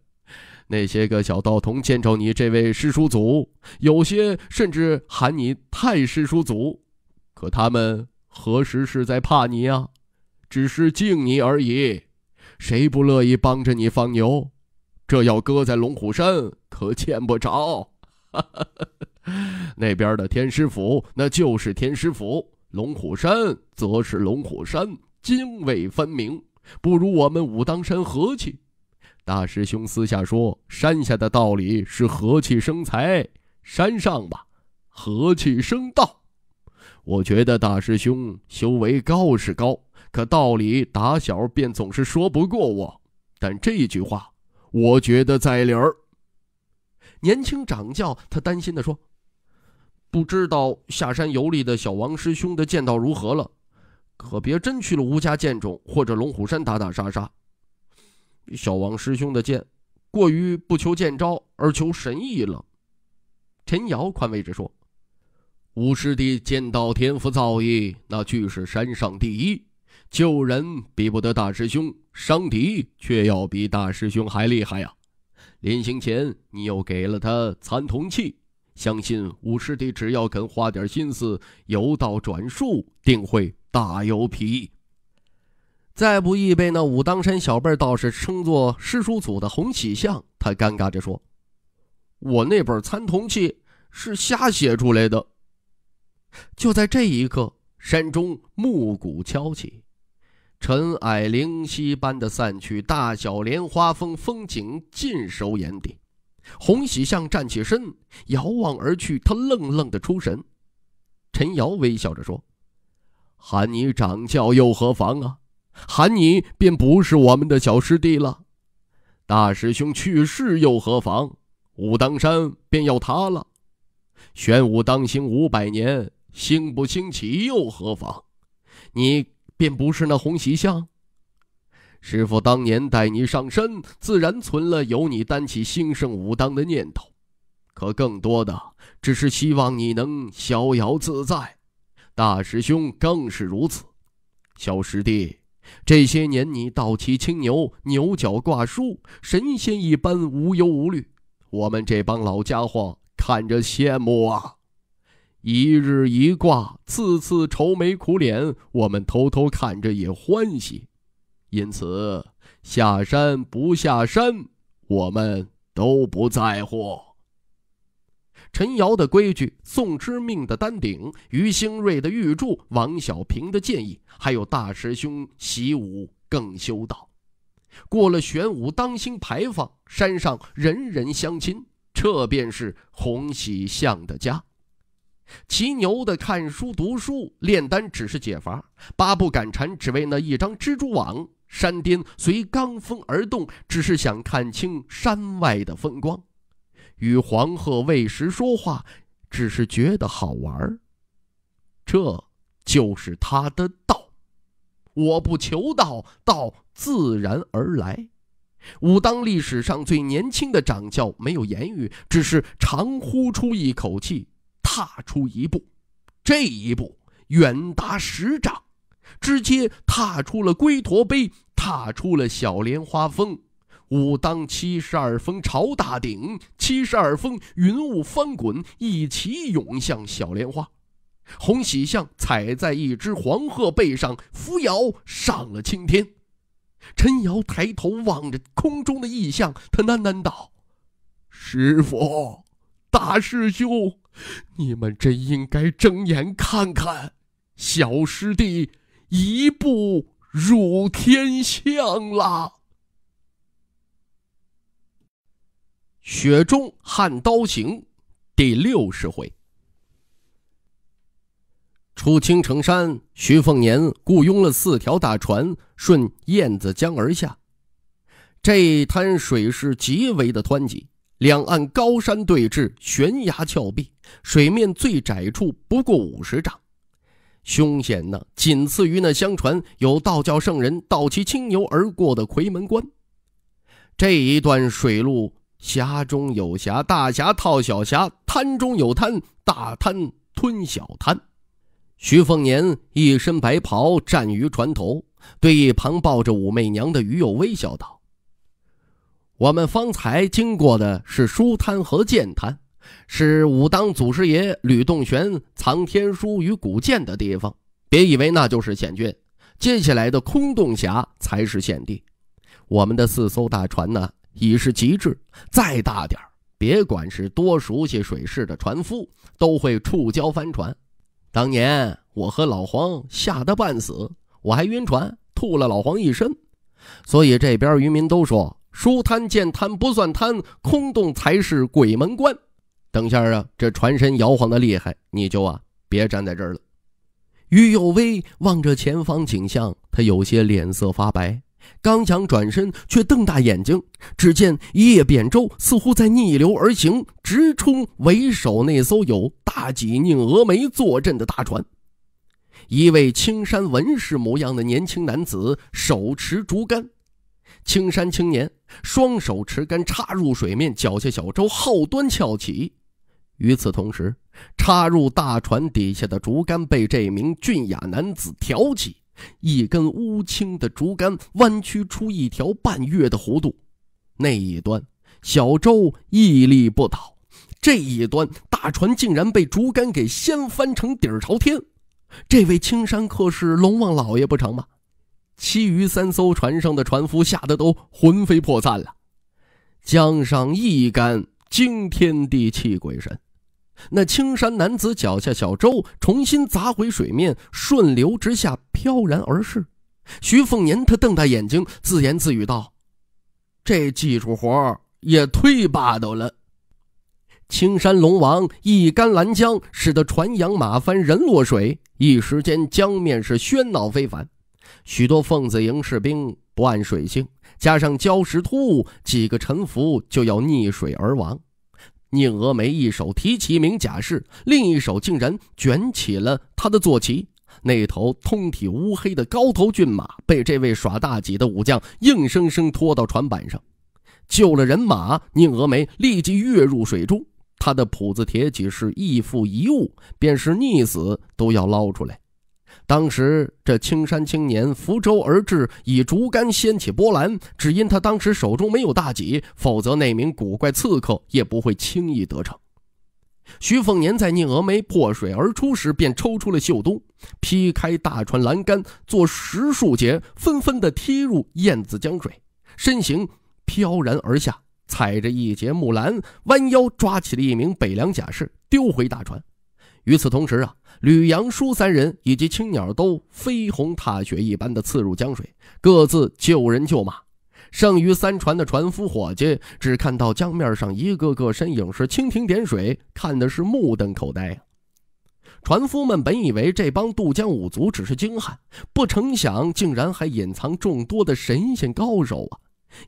那些个小道童见着你这位师叔祖，有些甚至喊你太师叔祖。可他们何时是在怕你呀？只是敬你而已。谁不乐意帮着你放牛？这要搁在龙虎山，可见不着。哈哈，那边的天师府那就是天师府，龙虎山则是龙虎山，泾渭分明，不如我们武当山和气。大师兄私下说，山下的道理是和气生财，山上吧，和气生道。我觉得大师兄修为高是高，可道理打小便总是说不过我，但这句话，我觉得在理儿。年轻掌教他担心的说：“不知道下山游历的小王师兄的剑道如何了？可别真去了吴家剑冢或者龙虎山打打杀杀。小王师兄的剑过于不求剑招而求神意了。”陈瑶宽慰着说：“吴师弟剑道天赋造诣那俱是山上第一，救人比不得大师兄，伤敌却要比大师兄还厉害呀。”临行前，你又给了他参铜器，相信五师弟只要肯花点心思，由道转术，定会大有裨益。再不易被那武当山小辈道士称作师叔祖的洪喜相，他尴尬着说：“我那本参铜器是瞎写出来的。”就在这一刻，山中暮鼓敲起。尘埃灵犀般的散去，大小莲花峰风景尽收眼底。洪喜相站起身，遥望而去，他愣愣的出神。陈瑶微笑着说：“喊你掌教又何妨啊？喊你便不是我们的小师弟了。大师兄去世又何妨？武当山便要塌了。玄武当兴五百年，兴不兴起又何妨？你。”便不是那红旗相。师傅当年带你上山，自然存了有你担起兴盛武当的念头，可更多的只是希望你能逍遥自在。大师兄更是如此。小师弟，这些年你倒骑青牛，牛角挂书，神仙一般无忧无虑，我们这帮老家伙看着羡慕啊。一日一卦，次次愁眉苦脸。我们偷偷看着也欢喜，因此下山不下山，我们都不在乎。陈瑶的规矩，宋之命的丹鼎，于兴瑞的玉柱，王小平的建议，还有大师兄习武更修道。过了玄武当心牌坊，山上人人相亲，这便是红喜相的家。骑牛的看书读书炼丹只是解乏，八不敢蝉只为那一张蜘蛛网。山巅随罡风而动，只是想看清山外的风光。与黄鹤喂食说话，只是觉得好玩。这，就是他的道。我不求道，道自然而来。武当历史上最年轻的掌教没有言语，只是长呼出一口气。踏出一步，这一步远达十丈，直接踏出了龟驼碑，踏出了小莲花峰。武当七十二峰朝大顶，七十二峰云雾翻滚，一起涌向小莲花。红喜象踩在一只黄鹤背上，扶摇上了青天。陈瑶抬头望着空中的异象，他喃喃道：“师傅，大师兄。”你们真应该睁眼看看，小师弟一步入天象了。《雪中悍刀行》第六十回，出青城山，徐凤年雇佣了四条大船，顺燕子江而下，这滩水势极为的湍急。两岸高山对峙，悬崖峭壁，水面最窄处不过五十丈，凶险呢，仅次于那相传有道教圣人道其清游而过的夔门关。这一段水路，峡中有峡，大峡套小峡；滩中有滩，大滩吞小滩。徐凤年一身白袍，站于船头，对一旁抱着武媚娘的鱼友微笑道。我们方才经过的是书摊和剑滩，是武当祖师爷吕洞玄藏天书与古剑的地方。别以为那就是险峻，接下来的空洞峡才是险地。我们的四艘大船呢，已是极致，再大点别管是多熟悉水势的船夫，都会触礁翻船。当年我和老黄吓得半死，我还晕船吐了老黄一身，所以这边渔民都说。书摊见摊不算摊，空洞才是鬼门关。等下啊，这船身摇晃的厉害，你就啊别站在这儿了。于有威望着前方景象，他有些脸色发白，刚想转身，却瞪大眼睛，只见叶扁舟似乎在逆流而行，直冲为首那艘有大戟宁峨眉坐镇的大船。一位青衫文士模样的年轻男子，手持竹竿。青山青年双手持竿插入水面，脚下小舟后端翘起。与此同时，插入大船底下的竹竿被这名俊雅男子挑起，一根乌青的竹竿弯曲出一条半月的弧度。那一端小舟屹立不倒，这一端大船竟然被竹竿给掀翻成底儿朝天。这位青山客是龙王老爷不成吗？其余三艘船上的船夫吓得都魂飞魄散了，江上一杆惊天地泣鬼神。那青山男子脚下小舟重新砸回水面，顺流直下飘然而逝。徐凤年他瞪大眼睛，自言自语道：“这技术活也忒霸道了。”青山龙王一杆拦江，使得船仰马翻人落水，一时间江面是喧闹非凡。许多奉子营士兵不按水性，加上礁石突，兀，几个沉浮就要溺水而亡。宁峨眉一手提起一名甲士，另一手竟然卷起了他的坐骑。那头通体乌黑的高头骏马被这位耍大戟的武将硬生生拖到船板上，救了人马。宁峨眉立即跃入水中，他的谱子铁戟是一副遗物，便是溺死都要捞出来。当时这青山青年扶舟而至，以竹竿掀起波澜，只因他当时手中没有大戟，否则那名古怪刺客也不会轻易得逞。徐凤年在宁峨眉破水而出时，便抽出了袖兜，劈开大船栏杆，做十数节，纷纷的踢入燕子江水，身形飘然而下，踩着一截木栏，弯腰抓起了一名北凉甲士，丢回大船。与此同时啊，吕阳、舒三人以及青鸟都飞鸿踏雪一般的刺入江水，各自救人救马。剩余三船的船夫伙计只看到江面上一个个身影是蜻蜓点水，看的是目瞪口呆啊！船夫们本以为这帮渡江五族只是精悍，不成想竟然还隐藏众多的神仙高手啊！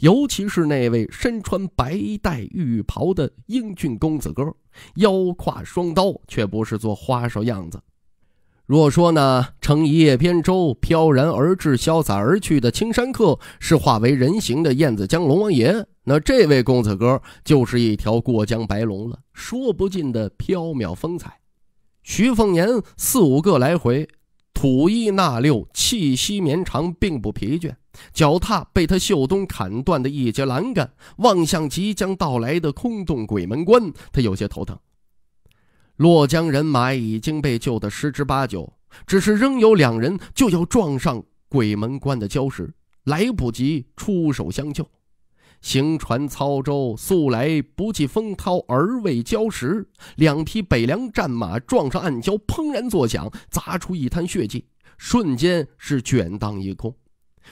尤其是那位身穿白带玉袍的英俊公子哥。腰挎双刀，却不是做花哨样子。若说呢，乘一叶扁舟飘然而至、潇洒而去的青山客是化为人形的燕子江龙王爷，那这位公子哥就是一条过江白龙了，说不尽的飘渺风采。徐凤年四五个来回，吐一纳六，气息绵长，并不疲倦。脚踏被他秀东砍断的一截栏杆，望向即将到来的空洞鬼门关，他有些头疼。洛江人马已经被救的十之八九，只是仍有两人就要撞上鬼门关的礁石，来不及出手相救。行船操舟素来不计风涛而畏礁石，两匹北凉战马撞上暗礁，砰然作响，砸出一滩血迹，瞬间是卷荡一空。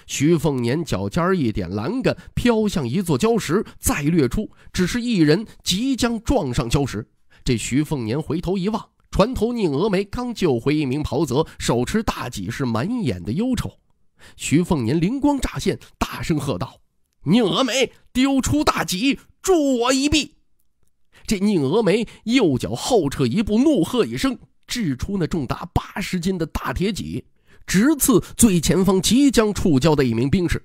徐凤年脚尖一点栏杆，飘向一座礁石，再掠出，只是一人即将撞上礁石。这徐凤年回头一望，船头宁峨眉刚救回一名袍泽，手持大戟，是满眼的忧愁。徐凤年灵光乍现，大声喝道：“宁峨眉，丢出大戟，助我一臂！”这宁峨眉右脚后撤一步，怒喝一声，掷出那重达八十斤的大铁戟。直刺最前方即将触礁的一名兵士，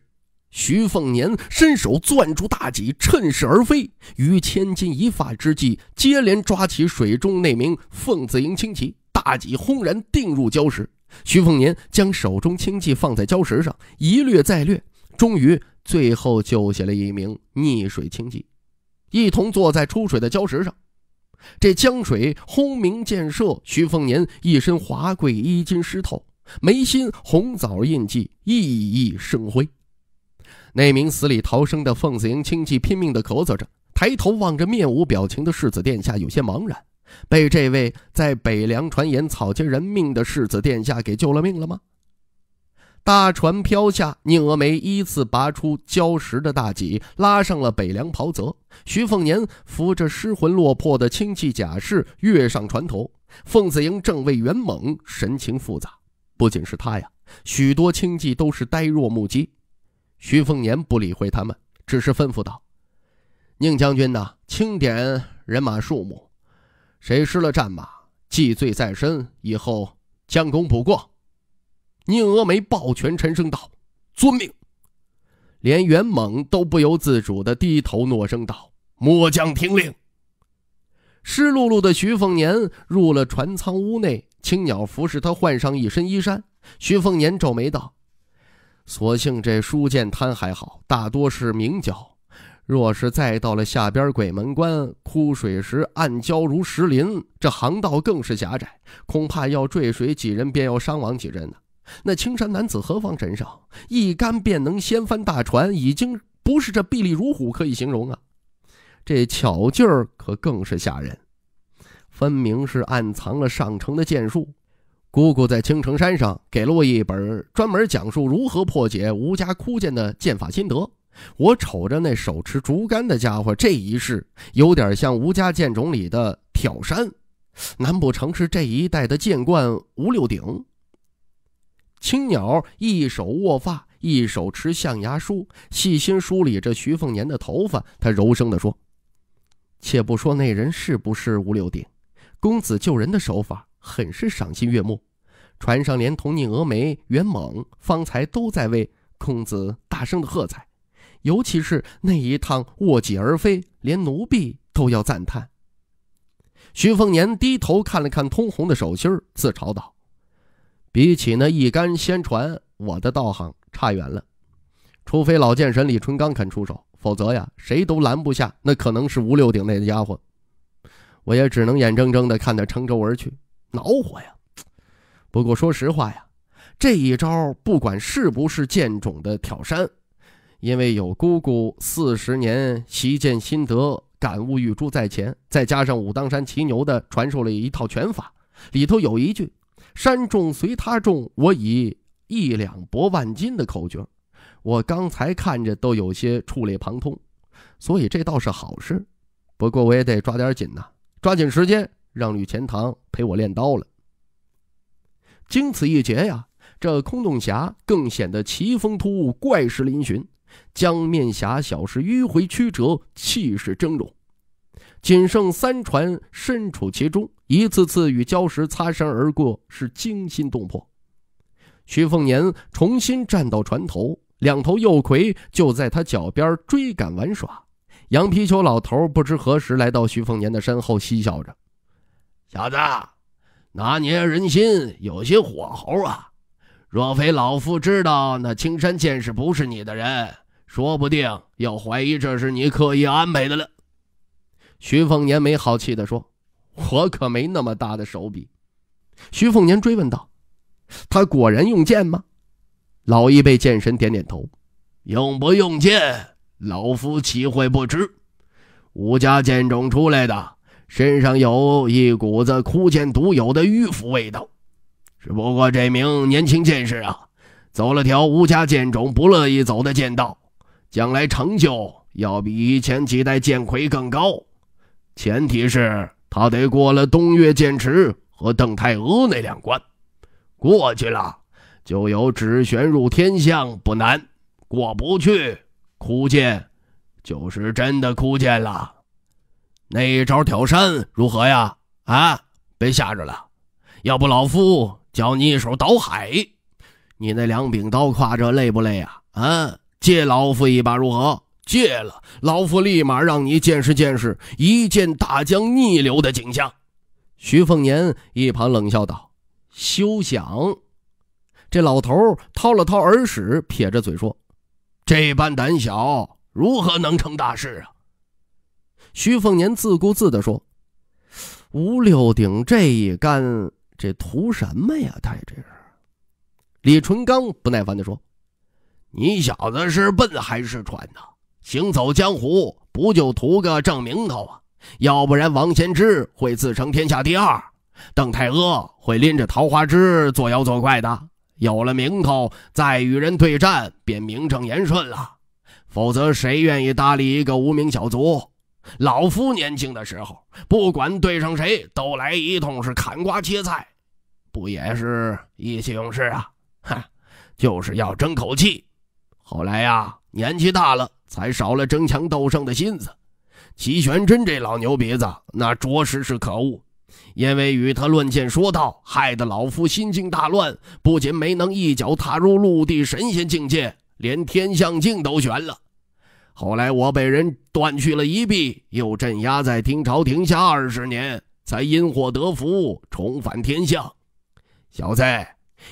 徐凤年伸手攥住大戟，趁势而飞。于千钧一发之际，接连抓起水中那名奉子营轻骑，大戟轰然钉入礁石。徐凤年将手中轻骑放在礁石上，一掠再掠，终于最后救下了一名溺水轻骑，一同坐在出水的礁石上。这江水轰鸣溅射，徐凤年一身华贵衣襟湿透。眉心红枣印记熠熠生辉，那名死里逃生的凤子英亲戚拼命的咳嗽着，抬头望着面无表情的世子殿下，有些茫然：被这位在北凉传言草菅人命的世子殿下给救了命了吗？大船飘下，宁峨眉依次拔出礁石的大戟，拉上了北凉袍泽。徐凤年扶着失魂落魄的亲戚贾氏跃上船头，凤子英正位元猛，神情复杂。不仅是他呀，许多亲骑都是呆若木鸡。徐凤年不理会他们，只是吩咐道：“宁将军呐，清点人马数目，谁失了战马，既罪在身，以后将功补过。”宁峨眉抱拳沉声道：“遵命。”连袁猛都不由自主的低头诺声道：“末将听令。”湿漉漉的徐凤年入了船舱屋内。青鸟服侍他换上一身衣衫，徐凤年皱眉道：“所幸这书剑摊还好，大多是明礁。若是再到了下边鬼门关，枯水时暗礁如石林，这航道更是狭窄，恐怕要坠水几人，便要伤亡几人呢。那青山男子何方神圣？一竿便能掀翻大船，已经不是这臂力如虎可以形容啊。这巧劲儿可更是吓人。”分明是暗藏了上乘的剑术。姑姑在青城山上给了我一本专门讲述如何破解吴家枯剑的剑法心得。我瞅着那手持竹竿的家伙这一式，有点像吴家剑种里的挑山。难不成是这一代的剑冠吴六鼎？青鸟一手握发，一手持象牙梳，细心梳理着徐凤年的头发。他柔声地说：“且不说那人是不是吴六鼎。”公子救人的手法很是赏心悦目，船上连同宁、峨眉、元猛方才都在为公子大声的喝彩，尤其是那一趟卧脊而飞，连奴婢都要赞叹。徐凤年低头看了看通红的手心自嘲道：“比起那一杆仙船，我的道行差远了。除非老剑神李淳罡肯出手，否则呀，谁都拦不下。那可能是吴六鼎那家伙。”我也只能眼睁睁地看着乘舟而去，恼火呀！不过说实话呀，这一招不管是不是剑种的挑山，因为有姑姑四十年习剑心得感悟玉珠在前，再加上武当山骑牛的传授了一套拳法，里头有一句“山重随他重，我以一两搏万斤”的口诀，我刚才看着都有些触类旁通，所以这倒是好事。不过我也得抓点紧呐。抓紧时间，让吕钱塘陪我练刀了。经此一劫呀，这空洞峡更显得奇峰突兀、怪石嶙峋，江面狭小，是迂回曲折，气势峥嵘。仅剩三船身处其中，一次次与礁石擦身而过，是惊心动魄。徐凤年重新站到船头，两头右葵就在他脚边追赶玩耍。羊皮球老头不知何时来到徐凤年的身后，嬉笑着：“小子，拿捏人心有些火候啊！若非老夫知道那青山剑士不是你的人，说不定要怀疑这是你刻意安排的了。”徐凤年没好气地说：“我可没那么大的手笔。”徐凤年追问道：“他果然用剑吗？”老一辈剑神点点头：“用不用剑？”老夫岂会不知，吴家剑种出来的身上有一股子枯剑独有的迂腐味道。只不过这名年轻剑士啊，走了条吴家剑种不乐意走的剑道，将来成就要比以前几代剑魁更高。前提是他得过了东岳剑池和邓太阿那两关，过去了就有指玄入天象不难，过不去。枯剑，就是真的枯剑了。那一招挑山如何呀？啊，别吓着了。要不老夫教你一手倒海。你那两柄刀挎着累不累呀？啊，借老夫一把如何？借了，老夫立马让你见识见识一剑大江逆流的景象。徐凤年一旁冷笑道：“休想！”这老头掏了掏耳屎，撇着嘴说。这般胆小，如何能成大事啊？徐凤年自顾自地说：“吴六鼎这一干，这图什么呀？他这是。”李淳罡不耐烦地说：“你小子是笨还是蠢呢？行走江湖，不就图个正名头啊？要不然，王先知会自称天下第二，邓太阿会拎着桃花枝作妖作怪的。”有了名头，再与人对战便名正言顺了。否则，谁愿意搭理一个无名小卒？老夫年轻的时候，不管对上谁都来一通是砍瓜切菜，不也是意气用事啊？哈，就是要争口气。后来呀，年纪大了，才少了争强斗胜的心思。齐玄真这老牛鼻子，那着实是可恶。因为与他论剑说道，害得老夫心境大乱，不仅没能一脚踏入陆地神仙境界，连天象境都悬了。后来我被人断去了一臂，又镇压在丁朝亭下二十年，才因祸得福重返天象。小子，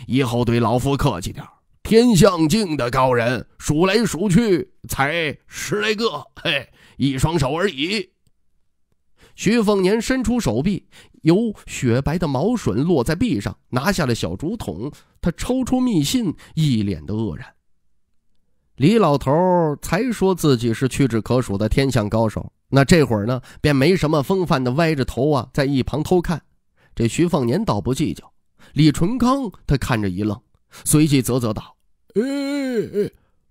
以后对老夫客气点。天象境的高人数来数去才十来个，嘿，一双手而已。徐凤年伸出手臂，有雪白的毛笋落在臂上，拿下了小竹筒。他抽出密信，一脸的愕然。李老头才说自己是屈指可数的天象高手，那这会儿呢，便没什么风范的歪着头啊，在一旁偷看。这徐凤年倒不计较。李淳刚他看着一愣，随即啧啧道：“哎。”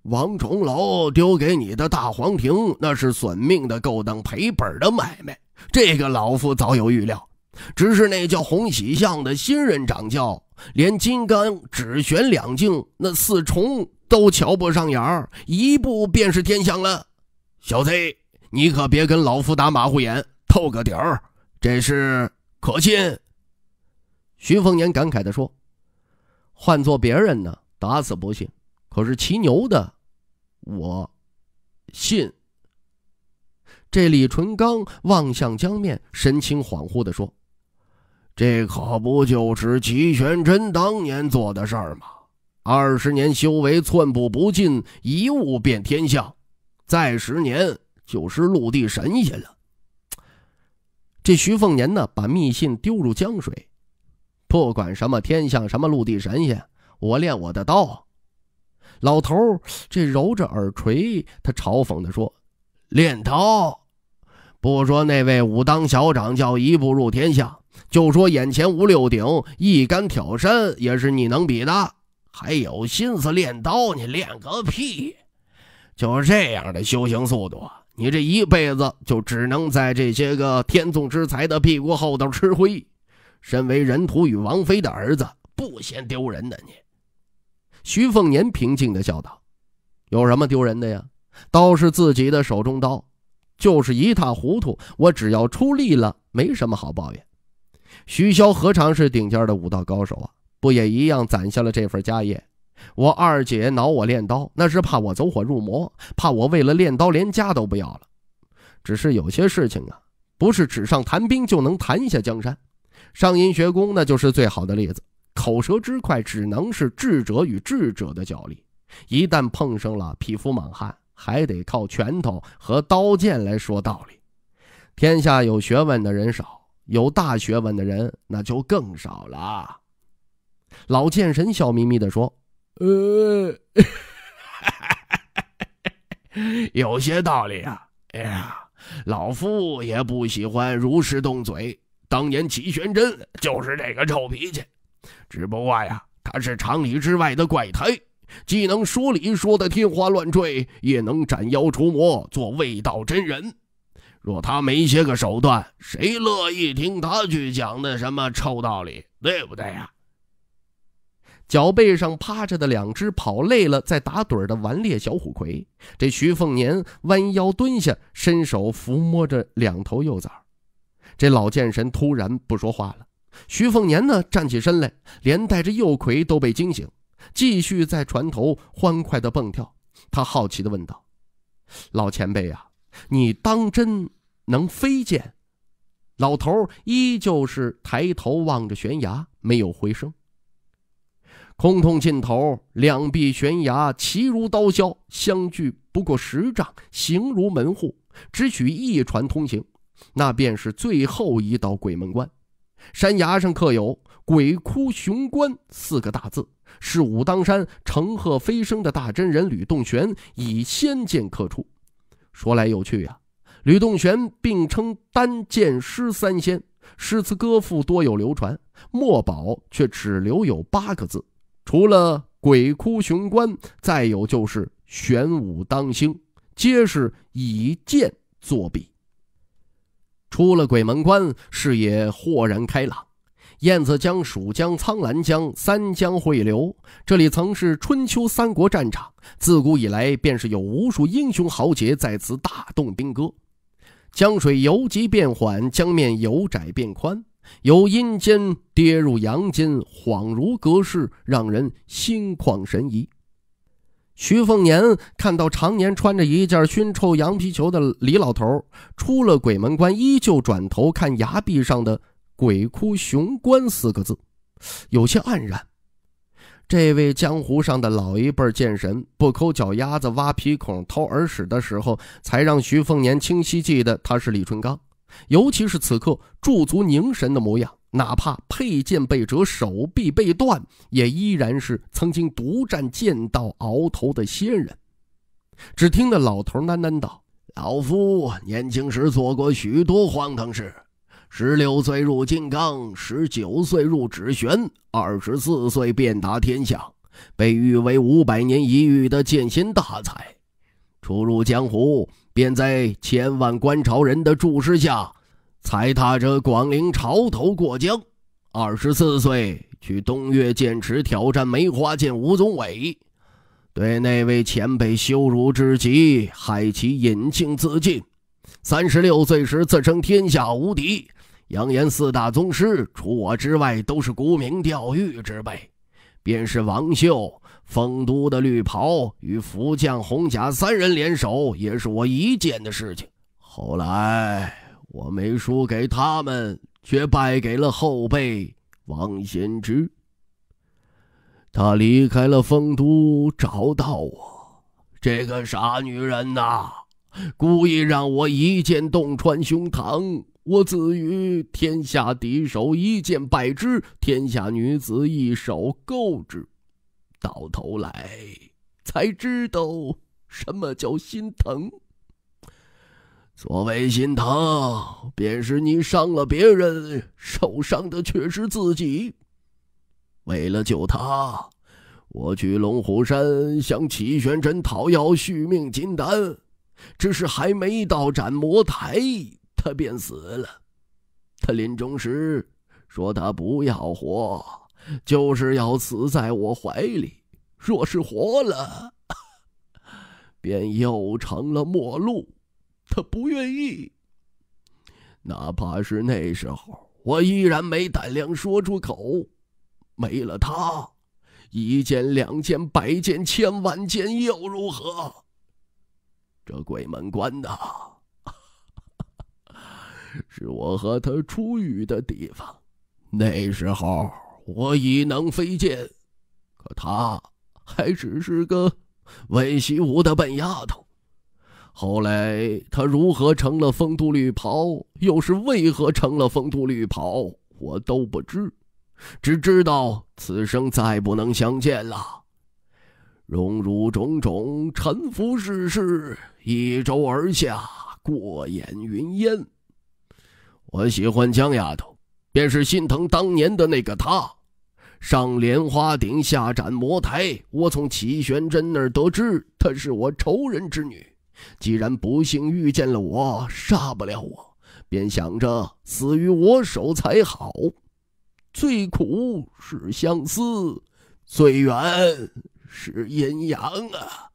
王重楼丢给你的大黄庭，那是损命的勾当，赔本的买卖。这个老夫早有预料，只是那叫洪喜相的新人掌教，连金刚、只悬两境那四重都瞧不上眼儿，一步便是天香了。小子，你可别跟老夫打马虎眼，透个底儿，这事可信？徐凤年感慨地说：“换做别人呢，打死不信。”可是骑牛的，我信。这李淳刚望向江面，神情恍惚的说：“这可不就是齐玄真当年做的事儿吗？二十年修为寸步不进，一物变天象，再十年就是陆地神仙了。”这徐凤年呢，把密信丢入江水，不管什么天象，什么陆地神仙，我练我的刀。老头这揉着耳垂，他嘲讽地说：“练刀，不说那位武当小长叫一步入天下，就说眼前吴六鼎一杆挑山，也是你能比的？还有心思练刀？你练个屁！就这样的修行速度，你这一辈子就只能在这些个天纵之才的屁股后头吃灰。身为人徒与王妃的儿子，不嫌丢人呢？你？”徐凤年平静地笑道：“有什么丢人的呀？刀是自己的手中刀，就是一塌糊涂。我只要出力了，没什么好抱怨。”徐潇何尝是顶尖的武道高手啊？不也一样攒下了这份家业？我二姐恼我练刀，那是怕我走火入魔，怕我为了练刀连家都不要了。只是有些事情啊，不是纸上谈兵就能谈下江山。上阴学宫那就是最好的例子。口舌之快只能是智者与智者的角力，一旦碰上了匹夫莽汉，还得靠拳头和刀剑来说道理。天下有学问的人少，有大学问的人那就更少了。老剑神笑眯眯地说：“呃，有些道理啊。哎呀，老夫也不喜欢如实动嘴。当年齐玄真就是这个臭脾气。”只不过呀，他是常理之外的怪胎，既能说理说的天花乱坠，也能斩妖除魔做未道真人。若他没些个手段，谁乐意听他去讲那什么臭道理？对不对呀？脚背上趴着的两只跑累了在打盹儿的顽劣小虎葵，这徐凤年弯腰蹲下，伸手抚摸着两头幼崽。这老剑神突然不说话了。徐凤年呢，站起身来，连带着右魁都被惊醒，继续在船头欢快的蹦跳。他好奇的问道：“老前辈呀，你当真能飞剑？”老头依旧是抬头望着悬崖，没有回声。空洞尽头，两壁悬崖齐如刀削，相距不过十丈，形如门户，只许一船通行。那便是最后一道鬼门关。山崖上刻有“鬼哭雄关”四个大字，是武当山乘鹤飞升的大真人吕洞玄以仙剑刻出。说来有趣呀，吕洞玄并称单剑师三仙，诗词歌赋多有流传，墨宝却只留有八个字，除了“鬼哭雄关”，再有就是“玄武当星”，皆是以剑作笔。出了鬼门关，视野豁然开朗。燕子江、蜀江、苍澜江三江汇流，这里曾是春秋三国战场，自古以来便是有无数英雄豪杰在此大动兵戈。江水由急变缓，江面由窄变宽，由阴间跌入阳间，恍如隔世，让人心旷神怡。徐凤年看到常年穿着一件熏臭羊皮球的李老头出了鬼门关，依旧转头看崖壁上的“鬼哭雄关”四个字，有些黯然。这位江湖上的老一辈剑神不抠脚丫子、挖鼻孔、掏耳屎的时候，才让徐凤年清晰记得他是李春刚。尤其是此刻驻足凝神的模样，哪怕佩剑被折，手臂被断，也依然是曾经独占剑道鳌头的仙人。只听得老头喃喃道：“老夫年轻时做过许多荒唐事，十六岁入金刚，十九岁入指玄，二十四岁遍达天下，被誉为五百年一遇的剑仙大才。初入江湖。”便在千万观潮人的注视下，踩踏着广陵潮头过江。二十四岁去东岳剑池挑战梅花剑吴宗伟，对那位前辈羞辱至极，害其引颈自尽。三十六岁时自称天下无敌，扬言四大宗师除我之外都是沽名钓誉之辈，便是王秀。丰都的绿袍与福将红甲三人联手，也是我一剑的事情。后来我没输给他们，却败给了后辈王先知。他离开了丰都，找到我。这个傻女人呐，故意让我一剑洞穿胸膛。我子瑜，天下敌手一剑败之，天下女子一手够之。到头来才知道什么叫心疼。所谓心疼，便是你伤了别人，受伤的却是自己。为了救他，我去龙虎山向齐玄真讨要续命金丹，只是还没到斩魔台，他便死了。他临终时说：“他不要活。”就是要死在我怀里，若是活了，便又成了陌路。他不愿意，哪怕是那时候，我依然没胆量说出口。没了他，一件、两件、百件、千万件又如何？这鬼门关呐，是我和他初遇的地方，那时候。我已能飞剑，可她还只是个未习武的笨丫头。后来她如何成了风度绿袍，又是为何成了风度绿袍，我都不知。只知道此生再不能相见了。荣辱种种，沉浮世事，一舟而下，过眼云烟。我喜欢江丫头。便是心疼当年的那个他，上莲花顶，下斩魔台。我从齐玄真那儿得知，她是我仇人之女。既然不幸遇见了我，杀不了我，便想着死于我手才好。最苦是相思，最远是阴阳啊。